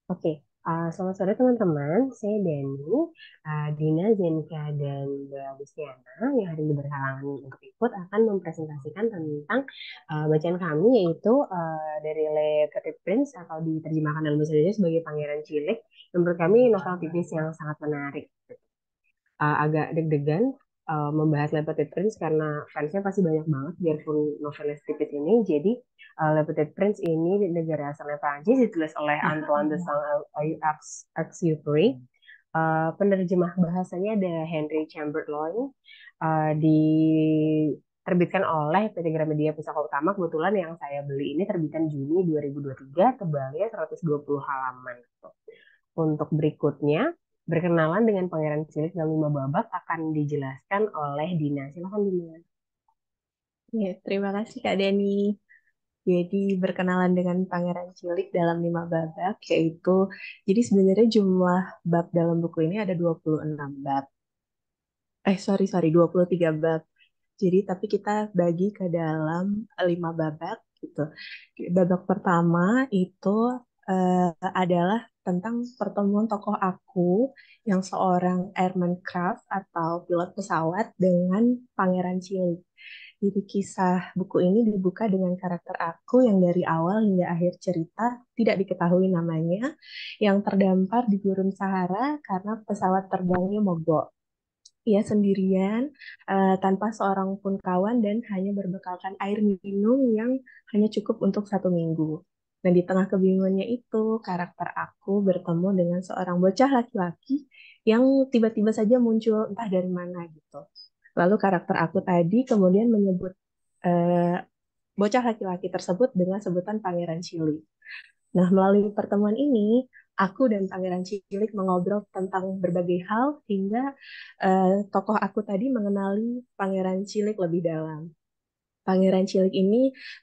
Oke. Uh, selamat sore teman-teman, saya Dani, uh, Dina, Zenka, dan Luciana yang hari ini berhalangan untuk ikut akan mempresentasikan tentang uh, bacaan kami yaitu uh, dari Le Petit Prince atau diterjemahkan dalam bahasa Indonesia sebagai Pangeran Cilik. Menurut kami novel tipis yang sangat menarik. Uh, agak deg-degan uh, membahas Lepetite Prince karena fansnya pasti banyak banget biarpun novelnya sedikit ini. Jadi uh, eh, Prince ini negara asalnya Prancis ditulis oleh Antoine de Saint-Exupéry. Uh, penerjemah bahasanya ada Henry Chamberlain uh, diterbitkan oleh PT Gramedia Pusaka Utama kebetulan yang saya beli ini terbitan Juni 2023 tebalnya 120 halaman untuk berikutnya Berkenalan dengan Pangeran Cilik dalam lima babak akan dijelaskan oleh Dina. Silahkan Dina. Ya, terima kasih Kak Dani. Jadi berkenalan dengan Pangeran Cilik dalam lima babak yaitu jadi sebenarnya jumlah bab dalam buku ini ada 26 bab. Eh sorry sorry 23 bab. Jadi tapi kita bagi ke dalam lima babak gitu. Babak pertama itu uh, adalah tentang pertemuan tokoh aku yang seorang airman craft atau pilot pesawat dengan pangeran cilik. Jadi kisah buku ini dibuka dengan karakter aku yang dari awal hingga akhir cerita tidak diketahui namanya yang terdampar di gurun Sahara karena pesawat terbangnya mogok. Ia sendirian uh, tanpa seorang pun kawan dan hanya berbekalkan air minum yang hanya cukup untuk satu minggu. Nah, di tengah kebingungannya itu, karakter aku bertemu dengan seorang bocah laki-laki yang tiba-tiba saja muncul entah dari mana gitu. Lalu karakter aku tadi kemudian menyebut eh, bocah laki-laki tersebut dengan sebutan Pangeran Cilik. Nah, melalui pertemuan ini, aku dan Pangeran Cilik mengobrol tentang berbagai hal hingga eh, tokoh aku tadi mengenali Pangeran Cilik lebih dalam. Pangeran cilik ini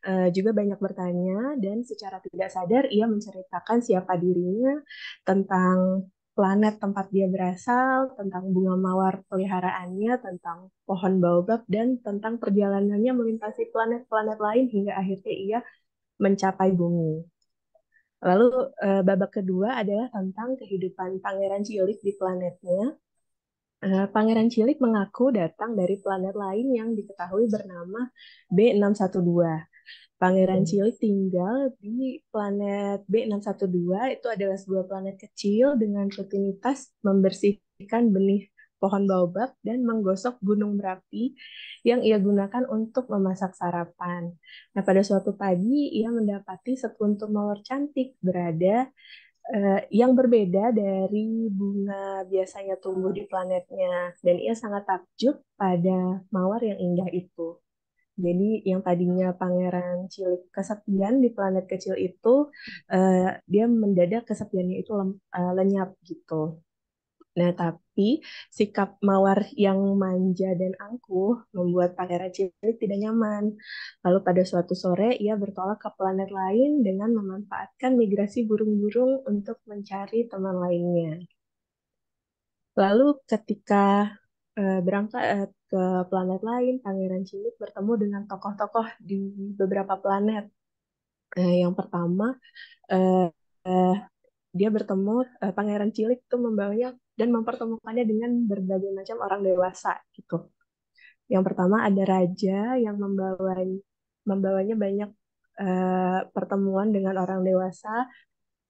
uh, juga banyak bertanya dan secara tidak sadar ia menceritakan siapa dirinya tentang planet tempat dia berasal, tentang bunga mawar peliharaannya, tentang pohon baobab, dan tentang perjalanannya melintasi planet-planet lain hingga akhirnya ia mencapai bumi. Lalu eh, babak kedua adalah tentang kehidupan pangeran cilik di planetnya, Eh, Pangeran Cilik mengaku datang dari planet lain yang diketahui bernama B612. Pangeran hmm. Cilik tinggal di planet B612 itu adalah sebuah planet kecil dengan rutinitas membersihkan benih pohon baobab dan menggosok gunung berapi yang ia gunakan untuk memasak sarapan. Nah, pada suatu pagi ia mendapati sekuntum mawar cantik berada uh, yang berbeda dari bunga biasanya tumbuh di planetnya dan ia sangat takjub pada mawar yang indah itu. Jadi yang tadinya pangeran cilik kesepian di planet kecil itu uh, dia mendadak kesepiannya itu lem, uh, lenyap gitu. Nah, tapi sikap Mawar yang manja dan angkuh membuat pangeran cilik tidak nyaman. Lalu pada suatu sore, ia bertolak ke planet lain dengan memanfaatkan migrasi burung-burung untuk mencari teman lainnya. Lalu ketika eh, berangkat eh, ke planet lain, pangeran cilik bertemu dengan tokoh-tokoh di beberapa planet. Uh, yang pertama, uh, uh, dia bertemu uh, pangeran cilik itu membawanya dan mempertemukannya dengan berbagai macam orang dewasa gitu. Yang pertama ada raja yang membawa membawanya banyak uh, pertemuan dengan orang dewasa.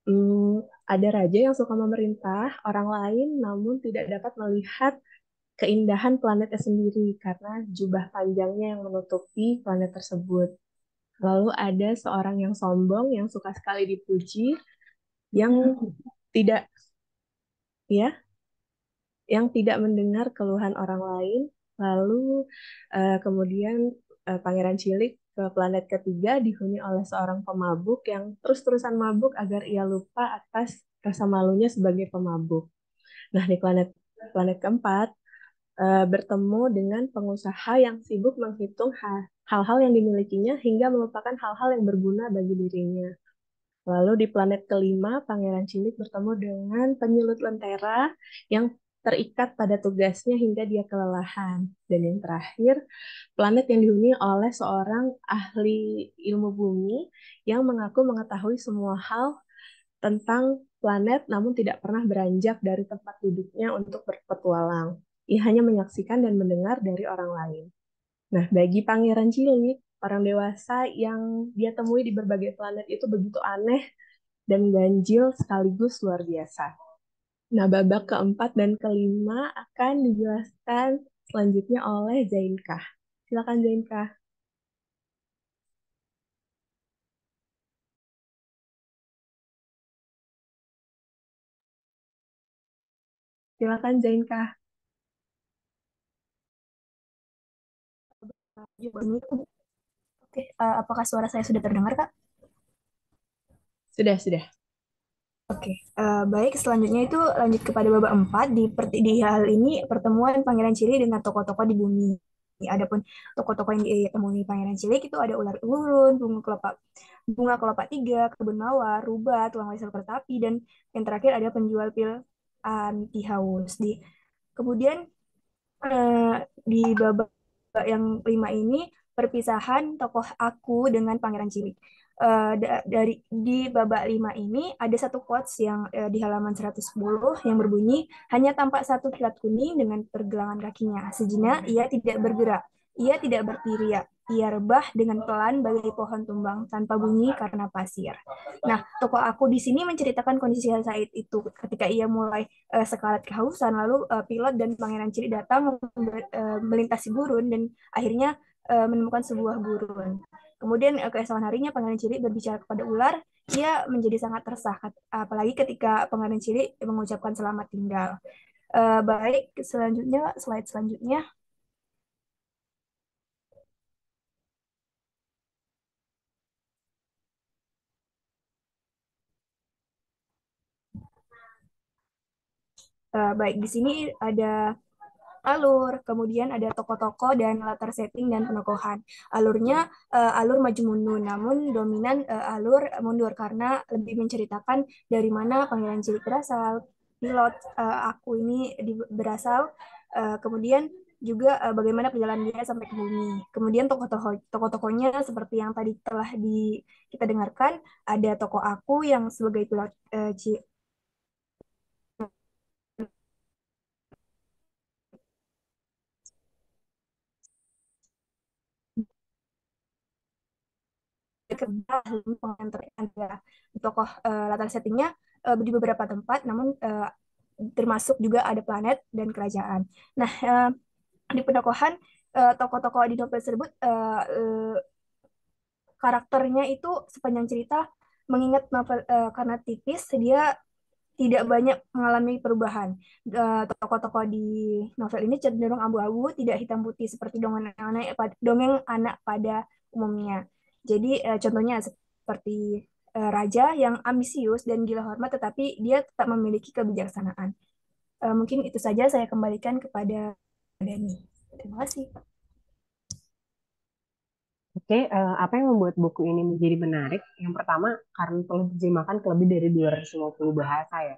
Hmm, ada raja yang suka memerintah orang lain namun tidak dapat melihat keindahan planetnya sendiri karena jubah panjangnya yang menutupi planet tersebut. Lalu ada seorang yang sombong yang suka sekali dipuji yang tidak ya yang tidak mendengar keluhan orang lain, lalu uh, kemudian uh, Pangeran Cilik ke planet ketiga dihuni oleh seorang pemabuk yang terus-terusan mabuk agar ia lupa atas rasa malunya sebagai pemabuk. Nah, di planet planet keempat uh, bertemu dengan pengusaha yang sibuk menghitung hal-hal yang dimilikinya hingga melupakan hal-hal yang berguna bagi dirinya. Lalu di planet kelima, Pangeran Cilik bertemu dengan penyulut lentera yang terikat pada tugasnya hingga dia kelelahan. Dan yang terakhir, planet yang dihuni oleh seorang ahli ilmu bumi yang mengaku mengetahui semua hal tentang planet namun tidak pernah beranjak dari tempat duduknya untuk berpetualang. Ia hanya menyaksikan dan mendengar dari orang lain. Nah, bagi Pangeran Cilik, orang dewasa yang dia temui di berbagai planet itu begitu aneh dan ganjil sekaligus luar biasa. Nah, babak keempat dan kelima akan dijelaskan selanjutnya oleh Zainkah. Silakan Zainkah. Silakan Zainkah. Oke, eh, apakah suara saya sudah terdengar, Kak? Sudah, sudah. Oke, okay. uh, eh, baik selanjutnya itu lanjut kepada babak empat di di hal ini pertemuan Pangeran Cili dengan tokoh-tokoh di bumi. Adapun tokoh-tokoh yang ditemui Pangeran Cilik itu ada ular ulurun, bunga kelopak, bunga kelopak tiga, kebun mawar, rubah, tulang laser pertapi, dan yang terakhir ada penjual pil anti haus. Di kemudian uh, di babak yang lima ini perpisahan tokoh aku dengan Pangeran Cilik. Eh, da dari di babak 5 ini ada satu quotes yang uh, di halaman 110 yang berbunyi hanya tampak satu kilat kuning dengan pergelangan kakinya. Sejenak ia tidak bergerak. Ia tidak berteriak. Ia rebah dengan pelan bagai pohon tumbang tanpa bunyi karena pasir. Nah, tokoh aku di sini menceritakan kondisi Said itu ketika ia mulai uh, sekarat kehausan lalu uh, pilot dan pangeran Ciri datang uh, melintasi gurun dan akhirnya uh, menemukan sebuah gurun. Kemudian eh, keesokan harinya Pangeran Ciri berbicara kepada ular, ia menjadi sangat tersahat, apalagi ketika Pangeran Ciri mengucapkan selamat tinggal. Uh, baik, selanjutnya slide selanjutnya. Uh, baik, di sini ada alur, kemudian ada toko-toko dan latar setting dan penokohan. Alurnya uh, alur maju mundur, namun dominan uh, alur mundur karena lebih menceritakan dari mana pangeran cilik berasal, pilot uh, aku ini di, berasal, uh, kemudian juga uh, bagaimana perjalanan dia sampai ke bumi. Kemudian toko tokonya toko-tokonya seperti yang tadi telah di kita dengarkan ada toko aku yang sebagai pilot uh, kita pengantaran ya tokoh uh, latar settingnya uh, di beberapa tempat, namun uh, termasuk juga ada planet dan kerajaan. Nah, uh, di penokohan uh, tokoh-tokoh di novel tersebut uh, uh, karakternya itu sepanjang cerita mengingat novel uh, karena tipis dia tidak banyak mengalami perubahan. Uh, tokoh-tokoh di novel ini cenderung abu-abu, tidak hitam putih seperti dongeng anak pada umumnya. Jadi uh, contohnya seperti uh, raja yang ambisius dan gila hormat tetapi dia tetap memiliki kebijaksanaan. Uh, mungkin itu saja saya kembalikan kepada Dani. Terima kasih. Oke, uh, apa yang membuat buku ini menjadi menarik? Yang pertama, karena telah diterjemahkan ke lebih dari 250 bahasa ya.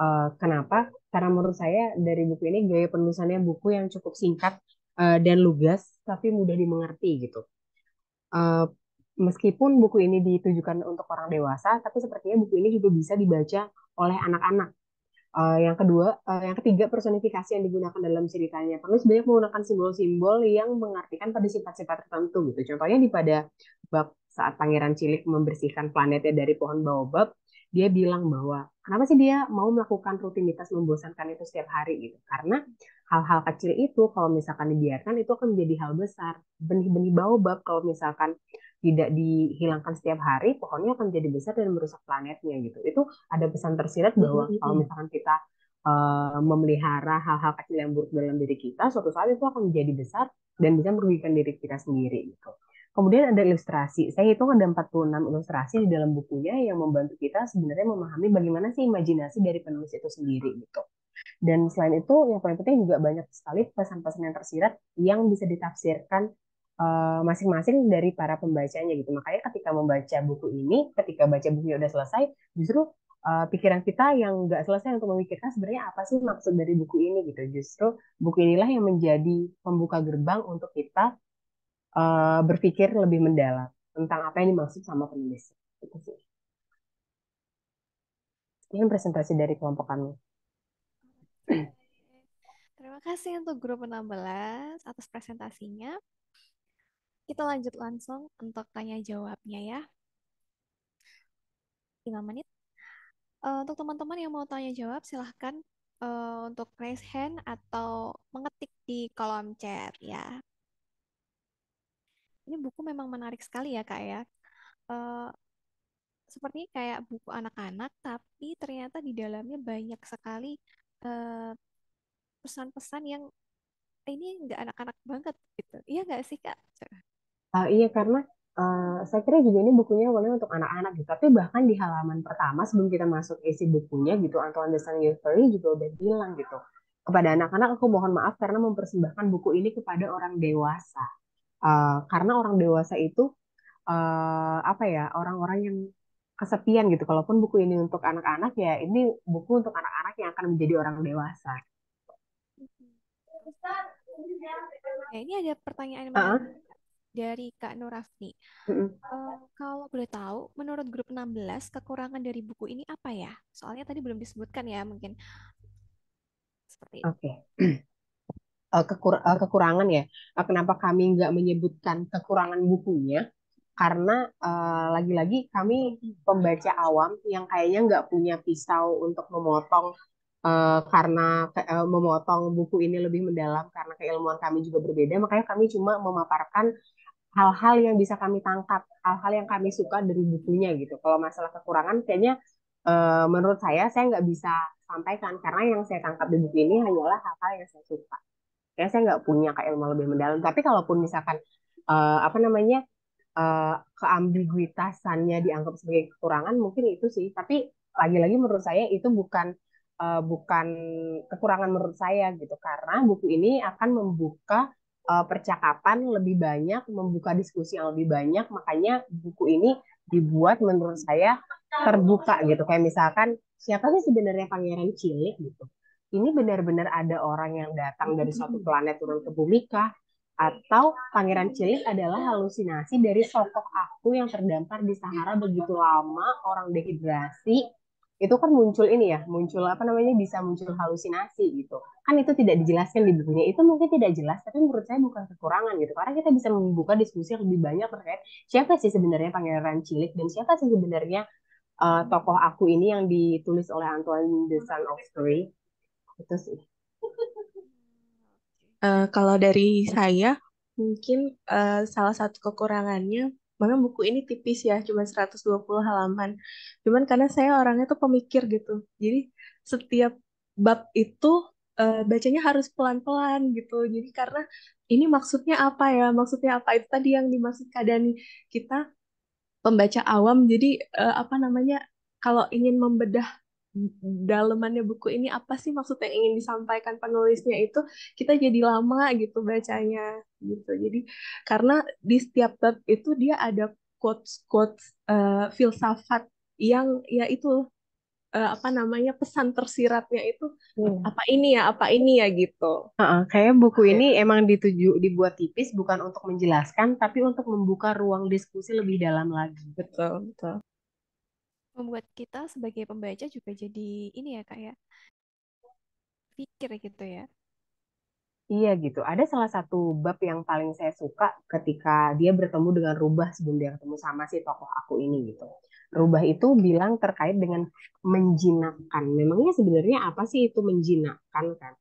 Uh, kenapa? Karena menurut saya dari buku ini gaya penulisannya buku yang cukup singkat uh, dan lugas, tapi mudah dimengerti gitu. Uh, meskipun buku ini ditujukan untuk orang dewasa, tapi sepertinya buku ini juga bisa dibaca oleh anak-anak. Uh, yang kedua, uh, yang ketiga personifikasi yang digunakan dalam ceritanya. Penulis banyak menggunakan simbol-simbol yang mengartikan pada sifat-sifat tertentu gitu. Contohnya di pada bab saat Pangeran Cilik membersihkan planetnya dari pohon baobab, dia bilang bahwa kenapa sih dia mau melakukan rutinitas membosankan itu setiap hari gitu. Karena hal-hal kecil itu kalau misalkan dibiarkan itu akan menjadi hal besar. Benih-benih baobab kalau misalkan tidak dihilangkan setiap hari, pohonnya akan jadi besar dan merusak planetnya gitu. Itu ada pesan tersirat hmm, bahwa mm-hmm. kalau hmm. misalkan kita uh, memelihara hal-hal kecil yang buruk dalam diri kita, suatu saat itu akan menjadi besar dan bisa merugikan diri kita sendiri gitu. Kemudian ada ilustrasi. Saya hitung ada 46 ilustrasi di dalam bukunya yang membantu kita sebenarnya memahami bagaimana sih imajinasi dari penulis itu sendiri gitu. Dan selain itu yang paling penting juga banyak sekali pesan-pesan yang tersirat yang bisa ditafsirkan Eh, masing-masing uh, dari para pembacanya gitu. Makanya ketika membaca buku ini, ketika baca bukunya udah selesai, justru uh, pikiran kita yang nggak selesai untuk memikirkan sebenarnya apa sih maksud dari buku ini gitu. Justru buku inilah yang menjadi pembuka gerbang untuk kita uh, berpikir lebih mendalam tentang apa yang dimaksud sama penulis. Itu sih. Ini presentasi dari kelompok kami. Terima kasih untuk grup 16 atas presentasinya kita lanjut langsung untuk tanya jawabnya ya. 5 menit. Uh, untuk teman-teman yang mau tanya jawab, silahkan uh, untuk raise hand atau mengetik di kolom chat ya. Ini buku memang menarik sekali ya kak ya. Uh, seperti kayak buku anak-anak, tapi ternyata di dalamnya banyak sekali pesan-pesan uh, yang ini nggak anak-anak banget gitu. Iya nggak sih kak? Uh, iya karena uh, saya kira juga ini bukunya awalnya untuk anak-anak gitu. Tapi bahkan di halaman pertama sebelum kita masuk isi bukunya gitu, Antoine de Saint-Exupéry juga udah bilang gitu. Kepada anak-anak aku mohon maaf karena mempersembahkan buku ini kepada orang dewasa. Uh, karena orang dewasa itu uh, apa ya orang-orang yang kesepian gitu. Kalaupun buku ini untuk anak-anak ya ini buku untuk anak-anak yang akan menjadi orang dewasa. Ya, ini ada pertanyaan uh -huh dari Kak Nurafni. Mm-hmm. Uh, eh, kalau boleh tahu, menurut grup 16, kekurangan dari buku ini apa ya? Soalnya tadi belum disebutkan ya, mungkin seperti Oke. Okay. Uh, eh, kekur- uh, kekurangan ya. Uh, kenapa kami nggak menyebutkan kekurangan bukunya? Karena uh, lagi-lagi kami pembaca awam yang kayaknya nggak punya pisau untuk memotong uh, karena uh, memotong buku ini lebih mendalam karena keilmuan kami juga berbeda makanya kami cuma memaparkan hal-hal yang bisa kami tangkap, hal-hal yang kami suka dari bukunya gitu. Kalau masalah kekurangan kayaknya uh, menurut saya saya nggak bisa sampaikan karena yang saya tangkap di buku ini hanyalah hal-hal yang saya suka. Kayaknya saya nggak punya kayak ilmu lebih mendalam. Tapi kalaupun misalkan uh, apa namanya uh, keambiguitasannya dianggap sebagai kekurangan, mungkin itu sih. Tapi lagi-lagi menurut saya itu bukan uh, bukan kekurangan menurut saya gitu karena buku ini akan membuka uh, percakapan lebih banyak, membuka diskusi yang lebih banyak. Makanya buku ini dibuat menurut saya terbuka gitu. Kayak misalkan siapa sih sebenarnya Pangeran Cilik gitu. Ini benar-benar ada orang yang datang dari hmm. suatu planet turun ke bumi kah? Atau Pangeran Cilik adalah halusinasi dari sosok aku yang terdampar di Sahara begitu lama, orang dehidrasi, itu kan muncul ini ya, muncul apa namanya bisa muncul halusinasi gitu. Kan itu tidak dijelaskan di bukunya. Itu mungkin tidak jelas, tapi menurut saya bukan kekurangan gitu. Karena kita bisa membuka diskusi lebih banyak terkait siapa sih sebenarnya Pangeran Cilik dan siapa sih sebenarnya uh, tokoh aku ini yang ditulis oleh Antoine de Saint-Exupéry. Itu sih. Uh, kalau dari saya mungkin uh, salah satu kekurangannya memang buku ini tipis ya, cuma 120 halaman. Cuman karena saya orangnya tuh pemikir gitu. Jadi setiap bab itu uh, bacanya harus pelan-pelan gitu. Jadi karena ini maksudnya apa ya? Maksudnya apa itu tadi yang dimaksud keadaan kita pembaca awam. Jadi uh, apa namanya? Kalau ingin membedah dalemannya buku ini apa sih maksudnya yang ingin disampaikan penulisnya itu kita jadi lama gitu bacanya gitu jadi karena di setiap bab itu dia ada quotes quotes uh, filsafat yang ya itu uh, apa namanya pesan tersiratnya itu hmm. apa ini ya apa ini ya gitu uh-uh, kayak buku okay. ini emang dituju dibuat tipis bukan untuk menjelaskan tapi untuk membuka ruang diskusi lebih dalam lagi betul betul membuat kita sebagai pembaca juga jadi ini ya kak ya pikir gitu ya. Iya gitu. Ada salah satu bab yang paling saya suka ketika dia bertemu dengan Rubah sebelum dia ketemu sama si tokoh aku ini gitu. Rubah itu bilang terkait dengan menjinakkan. Memangnya sebenarnya apa sih itu menjinakkan kan?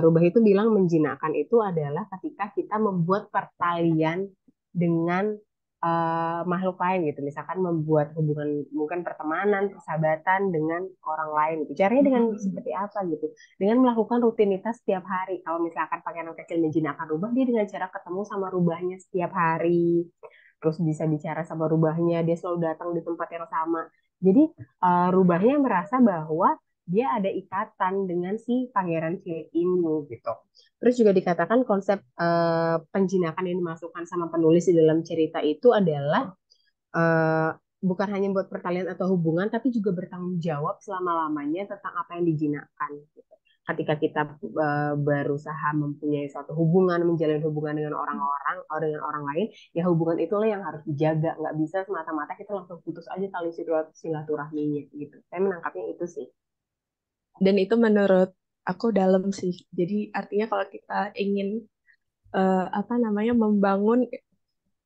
Rubah itu bilang menjinakkan itu adalah ketika kita membuat pertalian dengan uh, makhluk lain gitu misalkan membuat hubungan mungkin pertemanan persahabatan dengan orang lain gitu caranya dengan hmm. seperti apa gitu dengan melakukan rutinitas setiap hari kalau misalkan pangeran kecil menjinakkan rubah dia dengan cara ketemu sama rubahnya setiap hari terus bisa bicara sama rubahnya dia selalu datang di tempat yang sama jadi uh, rubahnya merasa bahwa dia ada ikatan dengan si pangeran cilik ini gitu. Terus juga dikatakan konsep uh, penjinakan yang dimasukkan sama penulis di dalam cerita itu adalah uh, bukan hanya buat pertalian atau hubungan, tapi juga bertanggung jawab selama lamanya tentang apa yang dijinakan. Gitu. Ketika kita uh, berusaha mempunyai suatu hubungan, menjalin hubungan dengan orang-orang atau dengan orang lain, ya hubungan itulah yang harus dijaga. Nggak bisa semata-mata kita langsung putus aja tali silaturahminya gitu. Saya menangkapnya itu sih dan itu menurut aku dalam sih jadi artinya kalau kita ingin uh, apa namanya membangun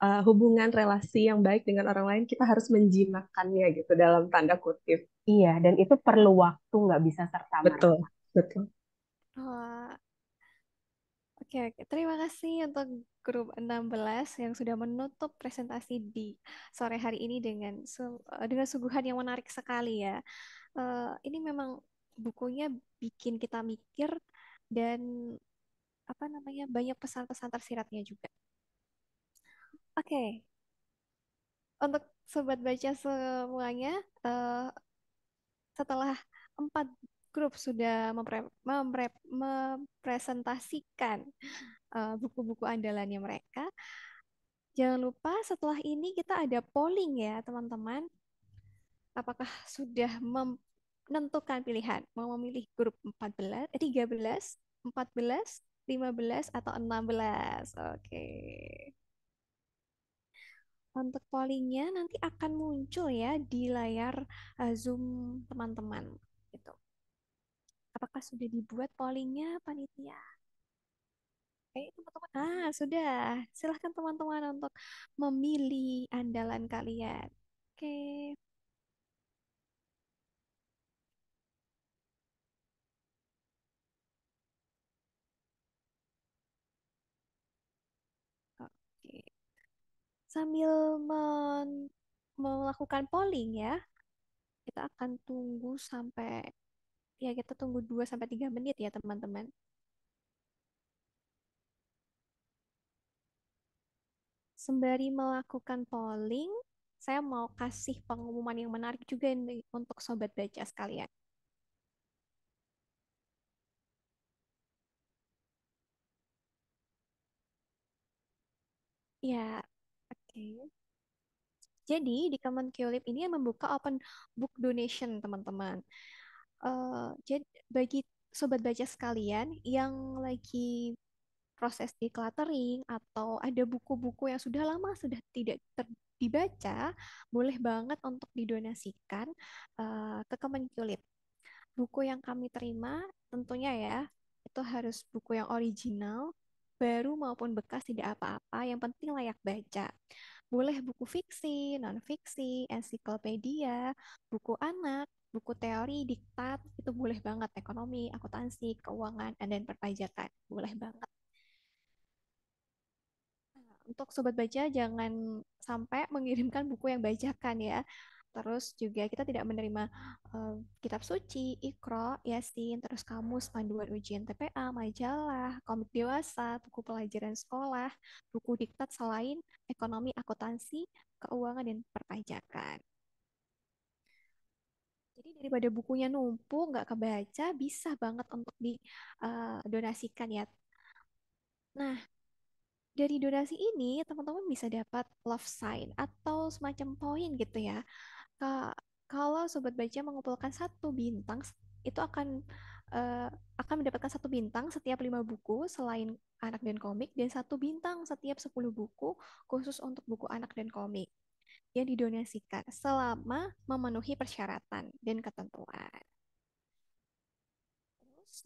uh, hubungan relasi yang baik dengan orang lain kita harus menjimakannya gitu dalam tanda kutip iya dan itu perlu waktu nggak bisa serta merta betul betul uh, Oke, okay, Okay. Terima kasih untuk grup 16 yang sudah menutup presentasi di sore hari ini dengan dengan suguhan yang menarik sekali ya. Uh, ini memang bukunya bikin kita mikir dan apa namanya banyak pesan-pesan tersiratnya juga. Oke, okay. untuk sobat baca semuanya, uh, setelah empat grup sudah mempre mempre mempresentasikan uh, buku-buku andalannya mereka, jangan lupa setelah ini kita ada polling ya teman-teman. Apakah sudah menentukan pilihan mau memilih grup 14, 13, 14, 15 atau 16. Oke. Untuk pollingnya nanti akan muncul ya di layar uh, Zoom teman-teman gitu. Apakah sudah dibuat pollingnya panitia? Oke, teman-teman. Ah, sudah. Silahkan teman-teman untuk memilih andalan kalian. Oke. sambil melakukan polling ya. Kita akan tunggu sampai ya kita tunggu 2 sampai 3 menit ya teman-teman. Sembari melakukan polling, saya mau kasih pengumuman yang menarik juga nih untuk sobat baca sekalian. Ya, Okay. Jadi di KULIP ini yang membuka open book donation teman-teman. Uh, eh, jadi bagi sobat baca sekalian yang lagi proses decluttering atau ada buku-buku yang sudah lama sudah tidak ter dibaca, boleh banget untuk didonasikan uh, ke KULIP. Buku yang kami terima tentunya ya itu harus buku yang original baru maupun bekas tidak apa-apa, yang penting layak baca. Boleh buku fiksi, non-fiksi, ensiklopedia, buku anak, buku teori, diktat, itu boleh banget. Ekonomi, akuntansi, keuangan, dan perpajakan. Boleh banget. Nah, untuk sobat baca, jangan sampai mengirimkan buku yang bajakan ya. Terus juga kita tidak menerima uh, kitab suci, ikro, yasin, terus kamus, panduan ujian TPA, majalah, komik dewasa, buku pelajaran sekolah, buku diktat selain ekonomi, akuntansi, keuangan, dan perpajakan. Jadi daripada bukunya numpuk, nggak kebaca, bisa banget untuk didonasikan ya. Nah, dari donasi ini teman-teman bisa dapat love sign atau semacam poin gitu ya kalau sobat baca mengumpulkan satu bintang itu akan uh, akan mendapatkan satu bintang setiap lima buku selain anak dan komik dan satu bintang setiap sepuluh buku khusus untuk buku anak dan komik yang didonasikan selama memenuhi persyaratan dan ketentuan. Terus,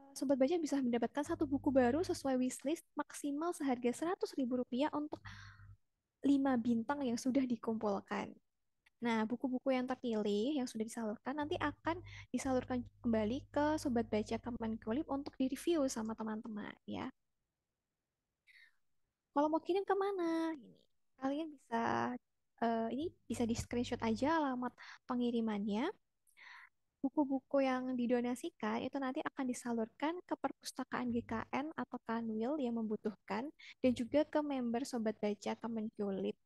eh, sobat baca bisa mendapatkan satu buku baru sesuai wishlist maksimal seharga seratus ribu rupiah untuk lima bintang yang sudah dikumpulkan. Nah, buku-buku yang terpilih yang sudah disalurkan nanti akan disalurkan kembali ke sobat baca Kemenkulip untuk direview sama teman-teman ya. Kalau mau kirim kemana? Ini kalian bisa uh, ini bisa di screenshot aja alamat pengirimannya. Buku-buku yang didonasikan itu nanti akan disalurkan ke perpustakaan GKN atau Kanwil yang membutuhkan dan juga ke member Sobat Baca Kemenkulip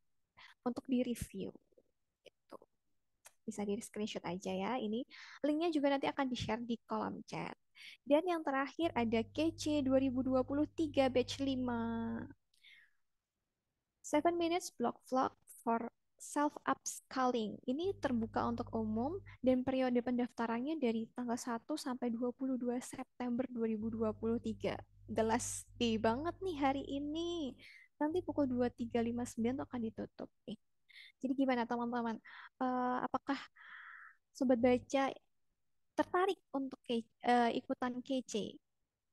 untuk direview bisa di screenshot aja ya. Ini linknya juga nanti akan di-share di kolom chat. Dan yang terakhir ada KC 2023 batch 5. 7 minutes block vlog for self upscaling. Ini terbuka untuk umum dan periode pendaftarannya dari tanggal 1 sampai 22 September 2023. The last day banget nih hari ini. Nanti pukul 23.59 akan ditutup nih. Eh, jadi gimana teman-teman? Uh, apakah sobat baca tertarik untuk ke, uh, ikutan kece?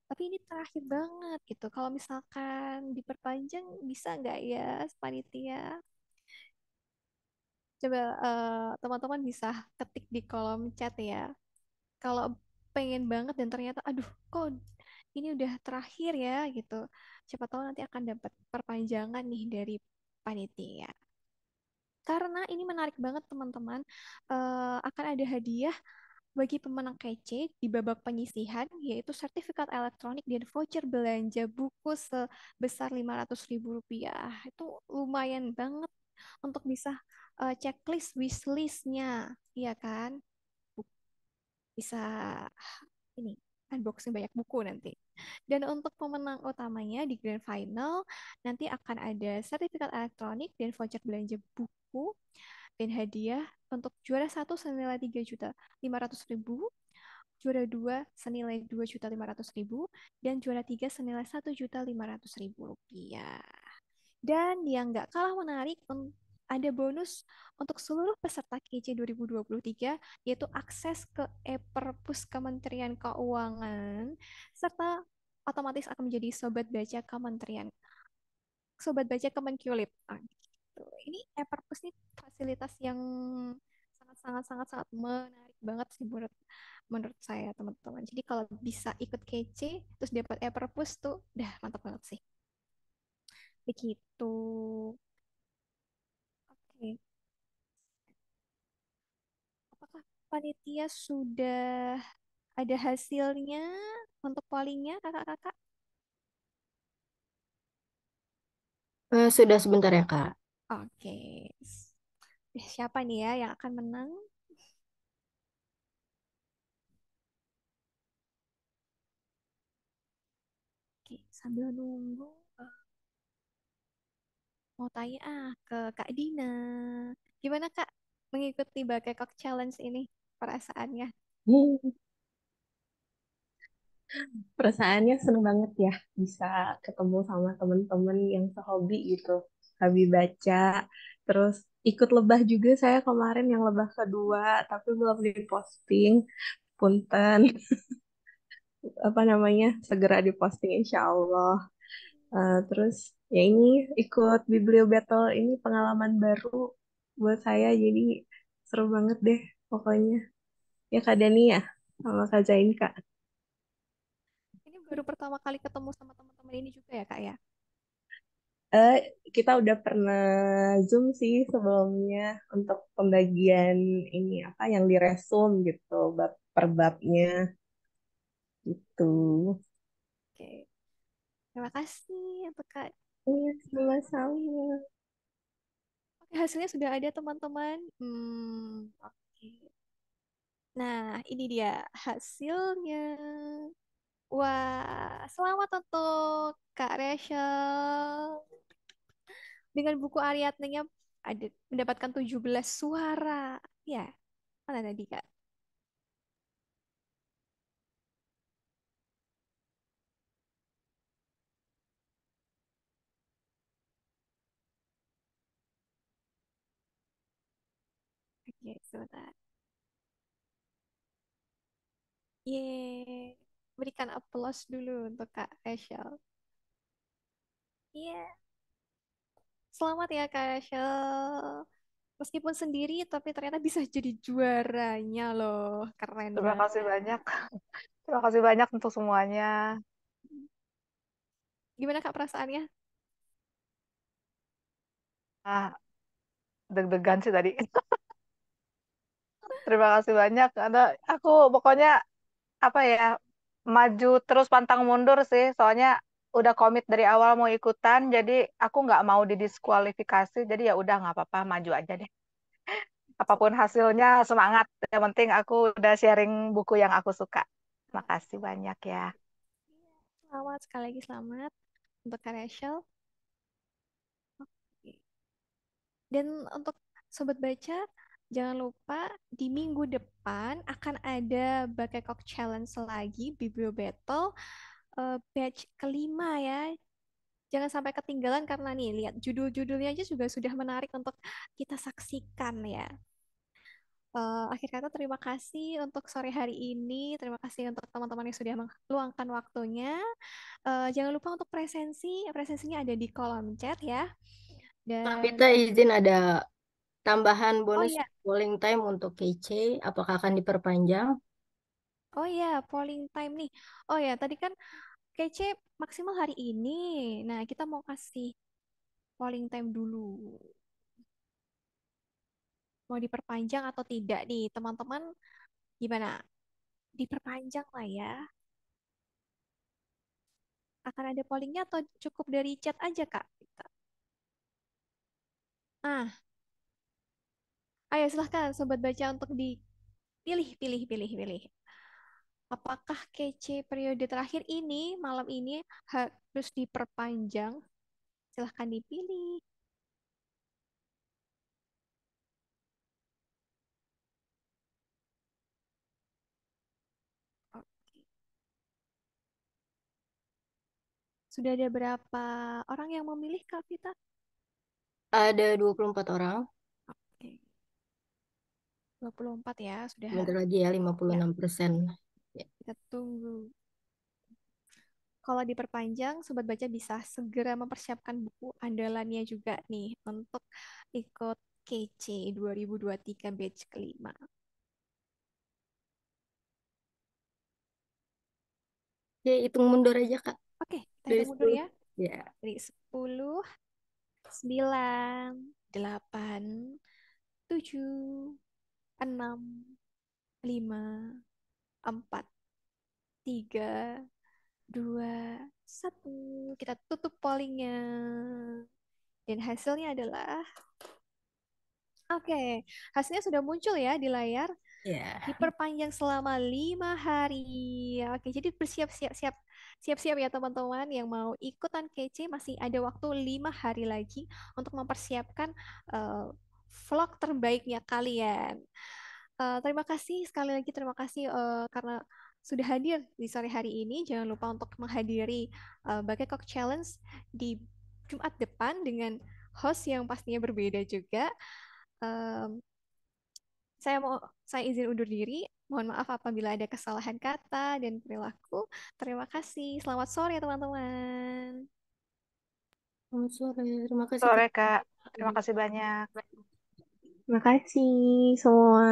Tapi ini terakhir banget gitu. Kalau misalkan diperpanjang bisa nggak ya, panitia? Coba eh, teman-teman uh, bisa ketik di kolom chat ya. Kalau pengen banget dan ternyata aduh kok ini udah terakhir ya gitu. Siapa tahu nanti akan dapat perpanjangan nih dari panitia karena ini menarik banget teman-teman uh, akan ada hadiah bagi pemenang kece di babak penyisihan yaitu sertifikat elektronik dan voucher belanja buku sebesar rp rupiah Itu lumayan banget untuk bisa uh, checklist wishlistnya, ya kan? Bisa ini unboxing banyak buku nanti. Dan untuk pemenang utamanya di grand final nanti akan ada sertifikat elektronik dan voucher belanja buku dan hadiah untuk juara satu senilai tiga juta lima ribu, juara dua senilai dua juta lima ribu, dan juara tiga senilai satu juta lima ribu rupiah. Dan yang nggak kalah menarik ada bonus untuk seluruh peserta KJ 2023 yaitu akses ke e-perpus Kementerian Keuangan serta otomatis akan menjadi sobat baca Kementerian sobat baca Kemenkulip. Ah, gitu. Ini e-perpus ini fasilitas yang sangat sangat sangat sangat menarik banget sih menurut menurut saya teman-teman. Jadi kalau bisa ikut kece terus dapat e-perpus tuh dah mantap banget sih. Begitu. Oke. Apakah panitia sudah ada hasilnya untuk pollingnya kakak-kakak? Uh, sudah sebentar ya kak. Oke. Eh, siapa nih ya yang akan menang? Oke, sambil nunggu mau tanya ah ke Kak Dina. Gimana Kak mengikuti Bakekok Challenge ini perasaannya? Perasaannya seneng banget ya bisa ketemu sama teman-teman yang sehobi gitu. Hobi baca, terus ikut lebah juga saya kemarin yang lebah kedua tapi belum diposting. Punten. Apa namanya? Segera diposting insya Allah. Uh, terus ya ini ikut biblio battle ini pengalaman baru buat saya jadi seru banget deh pokoknya. Ya Kak Dania ya, sama Kak Ini baru pertama kali ketemu sama teman-teman ini juga ya Kak ya? Uh, kita udah pernah zoom sih sebelumnya untuk pembagian ini apa yang diresum gitu bab per babnya gitu. Terima kasih untuk ya, Kak. Iya, sama-sama. Oke, hasilnya sudah ada teman-teman. Hmm, oke. Nah, ini dia hasilnya. Wah, selamat untuk Kak Rachel. Dengan buku Ariadne-nya ada mendapatkan 17 suara. Ya, mana tadi Kak? Iya, Yeay. Berikan applause dulu untuk Kak Rachel. Iya. Selamat ya Kak Rachel. Meskipun sendiri, tapi ternyata bisa jadi juaranya loh. Keren Terima banget. Ya. banyak. Terima kasih banyak untuk semuanya. Gimana Kak perasaannya? Ah, deg-degan sih tadi. Terima kasih banyak. Ada aku pokoknya apa ya maju terus pantang mundur sih. Soalnya udah komit dari awal mau ikutan, jadi aku nggak mau didiskualifikasi. Jadi ya udah nggak apa-apa, maju aja deh. Apapun hasilnya semangat. Yang penting aku udah sharing buku yang aku suka. Makasih banyak ya. Selamat sekali lagi selamat untuk Rachel. Dan untuk sobat baca Jangan lupa di minggu depan akan ada Bakekok Challenge lagi, Biblio Battle, uh, batch kelima ya. Jangan sampai ketinggalan karena nih, lihat judul-judulnya aja juga sudah menarik untuk kita saksikan ya. Uh, akhir kata terima kasih untuk sore hari ini. Terima kasih untuk teman-teman yang sudah meluangkan waktunya. Uh, jangan lupa untuk presensi. Presensinya ada di kolom chat ya. Dan... Nah, kita izin ada Tambahan Oh bonus iya. polling time untuk KC, apakah akan diperpanjang? oh iya, polling time nih. Oh ya, tadi kan KC maksimal hari ini. Nah, kita mau kasih polling time dulu. Mau diperpanjang atau tidak nih, teman-teman? Gimana? Diperpanjang lah ya. Akan ada pollingnya atau cukup dari chat aja, Kak? Ah. Ayo ah, ya, silahkan sobat baca untuk dipilih, pilih, pilih, pilih. Apakah kece periode terakhir ini, malam ini harus diperpanjang? Silahkan dipilih. Sudah ada berapa orang yang memilih Kak Vita? Ada 24 orang. 24 ya sudah bentar lagi ya 56 ya. persen ya. kita tunggu kalau diperpanjang sobat baca bisa segera mempersiapkan buku andalannya juga nih untuk ikut KC 2023 batch kelima Ya, hitung mundur aja, Kak. Oke, kita hitung mundur ya. Ya. Dari 10, 9, 8, 7, enam lima empat tiga dua satu kita tutup pollingnya dan hasilnya adalah oke okay, hasilnya sudah muncul ya di layar Yeah. Diperpanjang selama lima hari. Oke, jadi bersiap-siap siap siap-siap ya teman-teman yang mau ikutan kece masih ada waktu lima hari lagi untuk mempersiapkan uh, vlog terbaiknya kalian. Uh, terima kasih sekali lagi terima kasih uh, karena sudah hadir di sore hari ini. Jangan lupa untuk menghadiri uh, eh, Kok Challenge di Jumat depan dengan host yang pastinya berbeda juga. Um, saya mau saya izin undur diri. Mohon maaf apabila ada kesalahan kata dan perilaku. Terima kasih. Selamat sore teman-teman. Selamat sore. Terima kasih. Sore Kak. Terima kasih banyak. Makasih semua.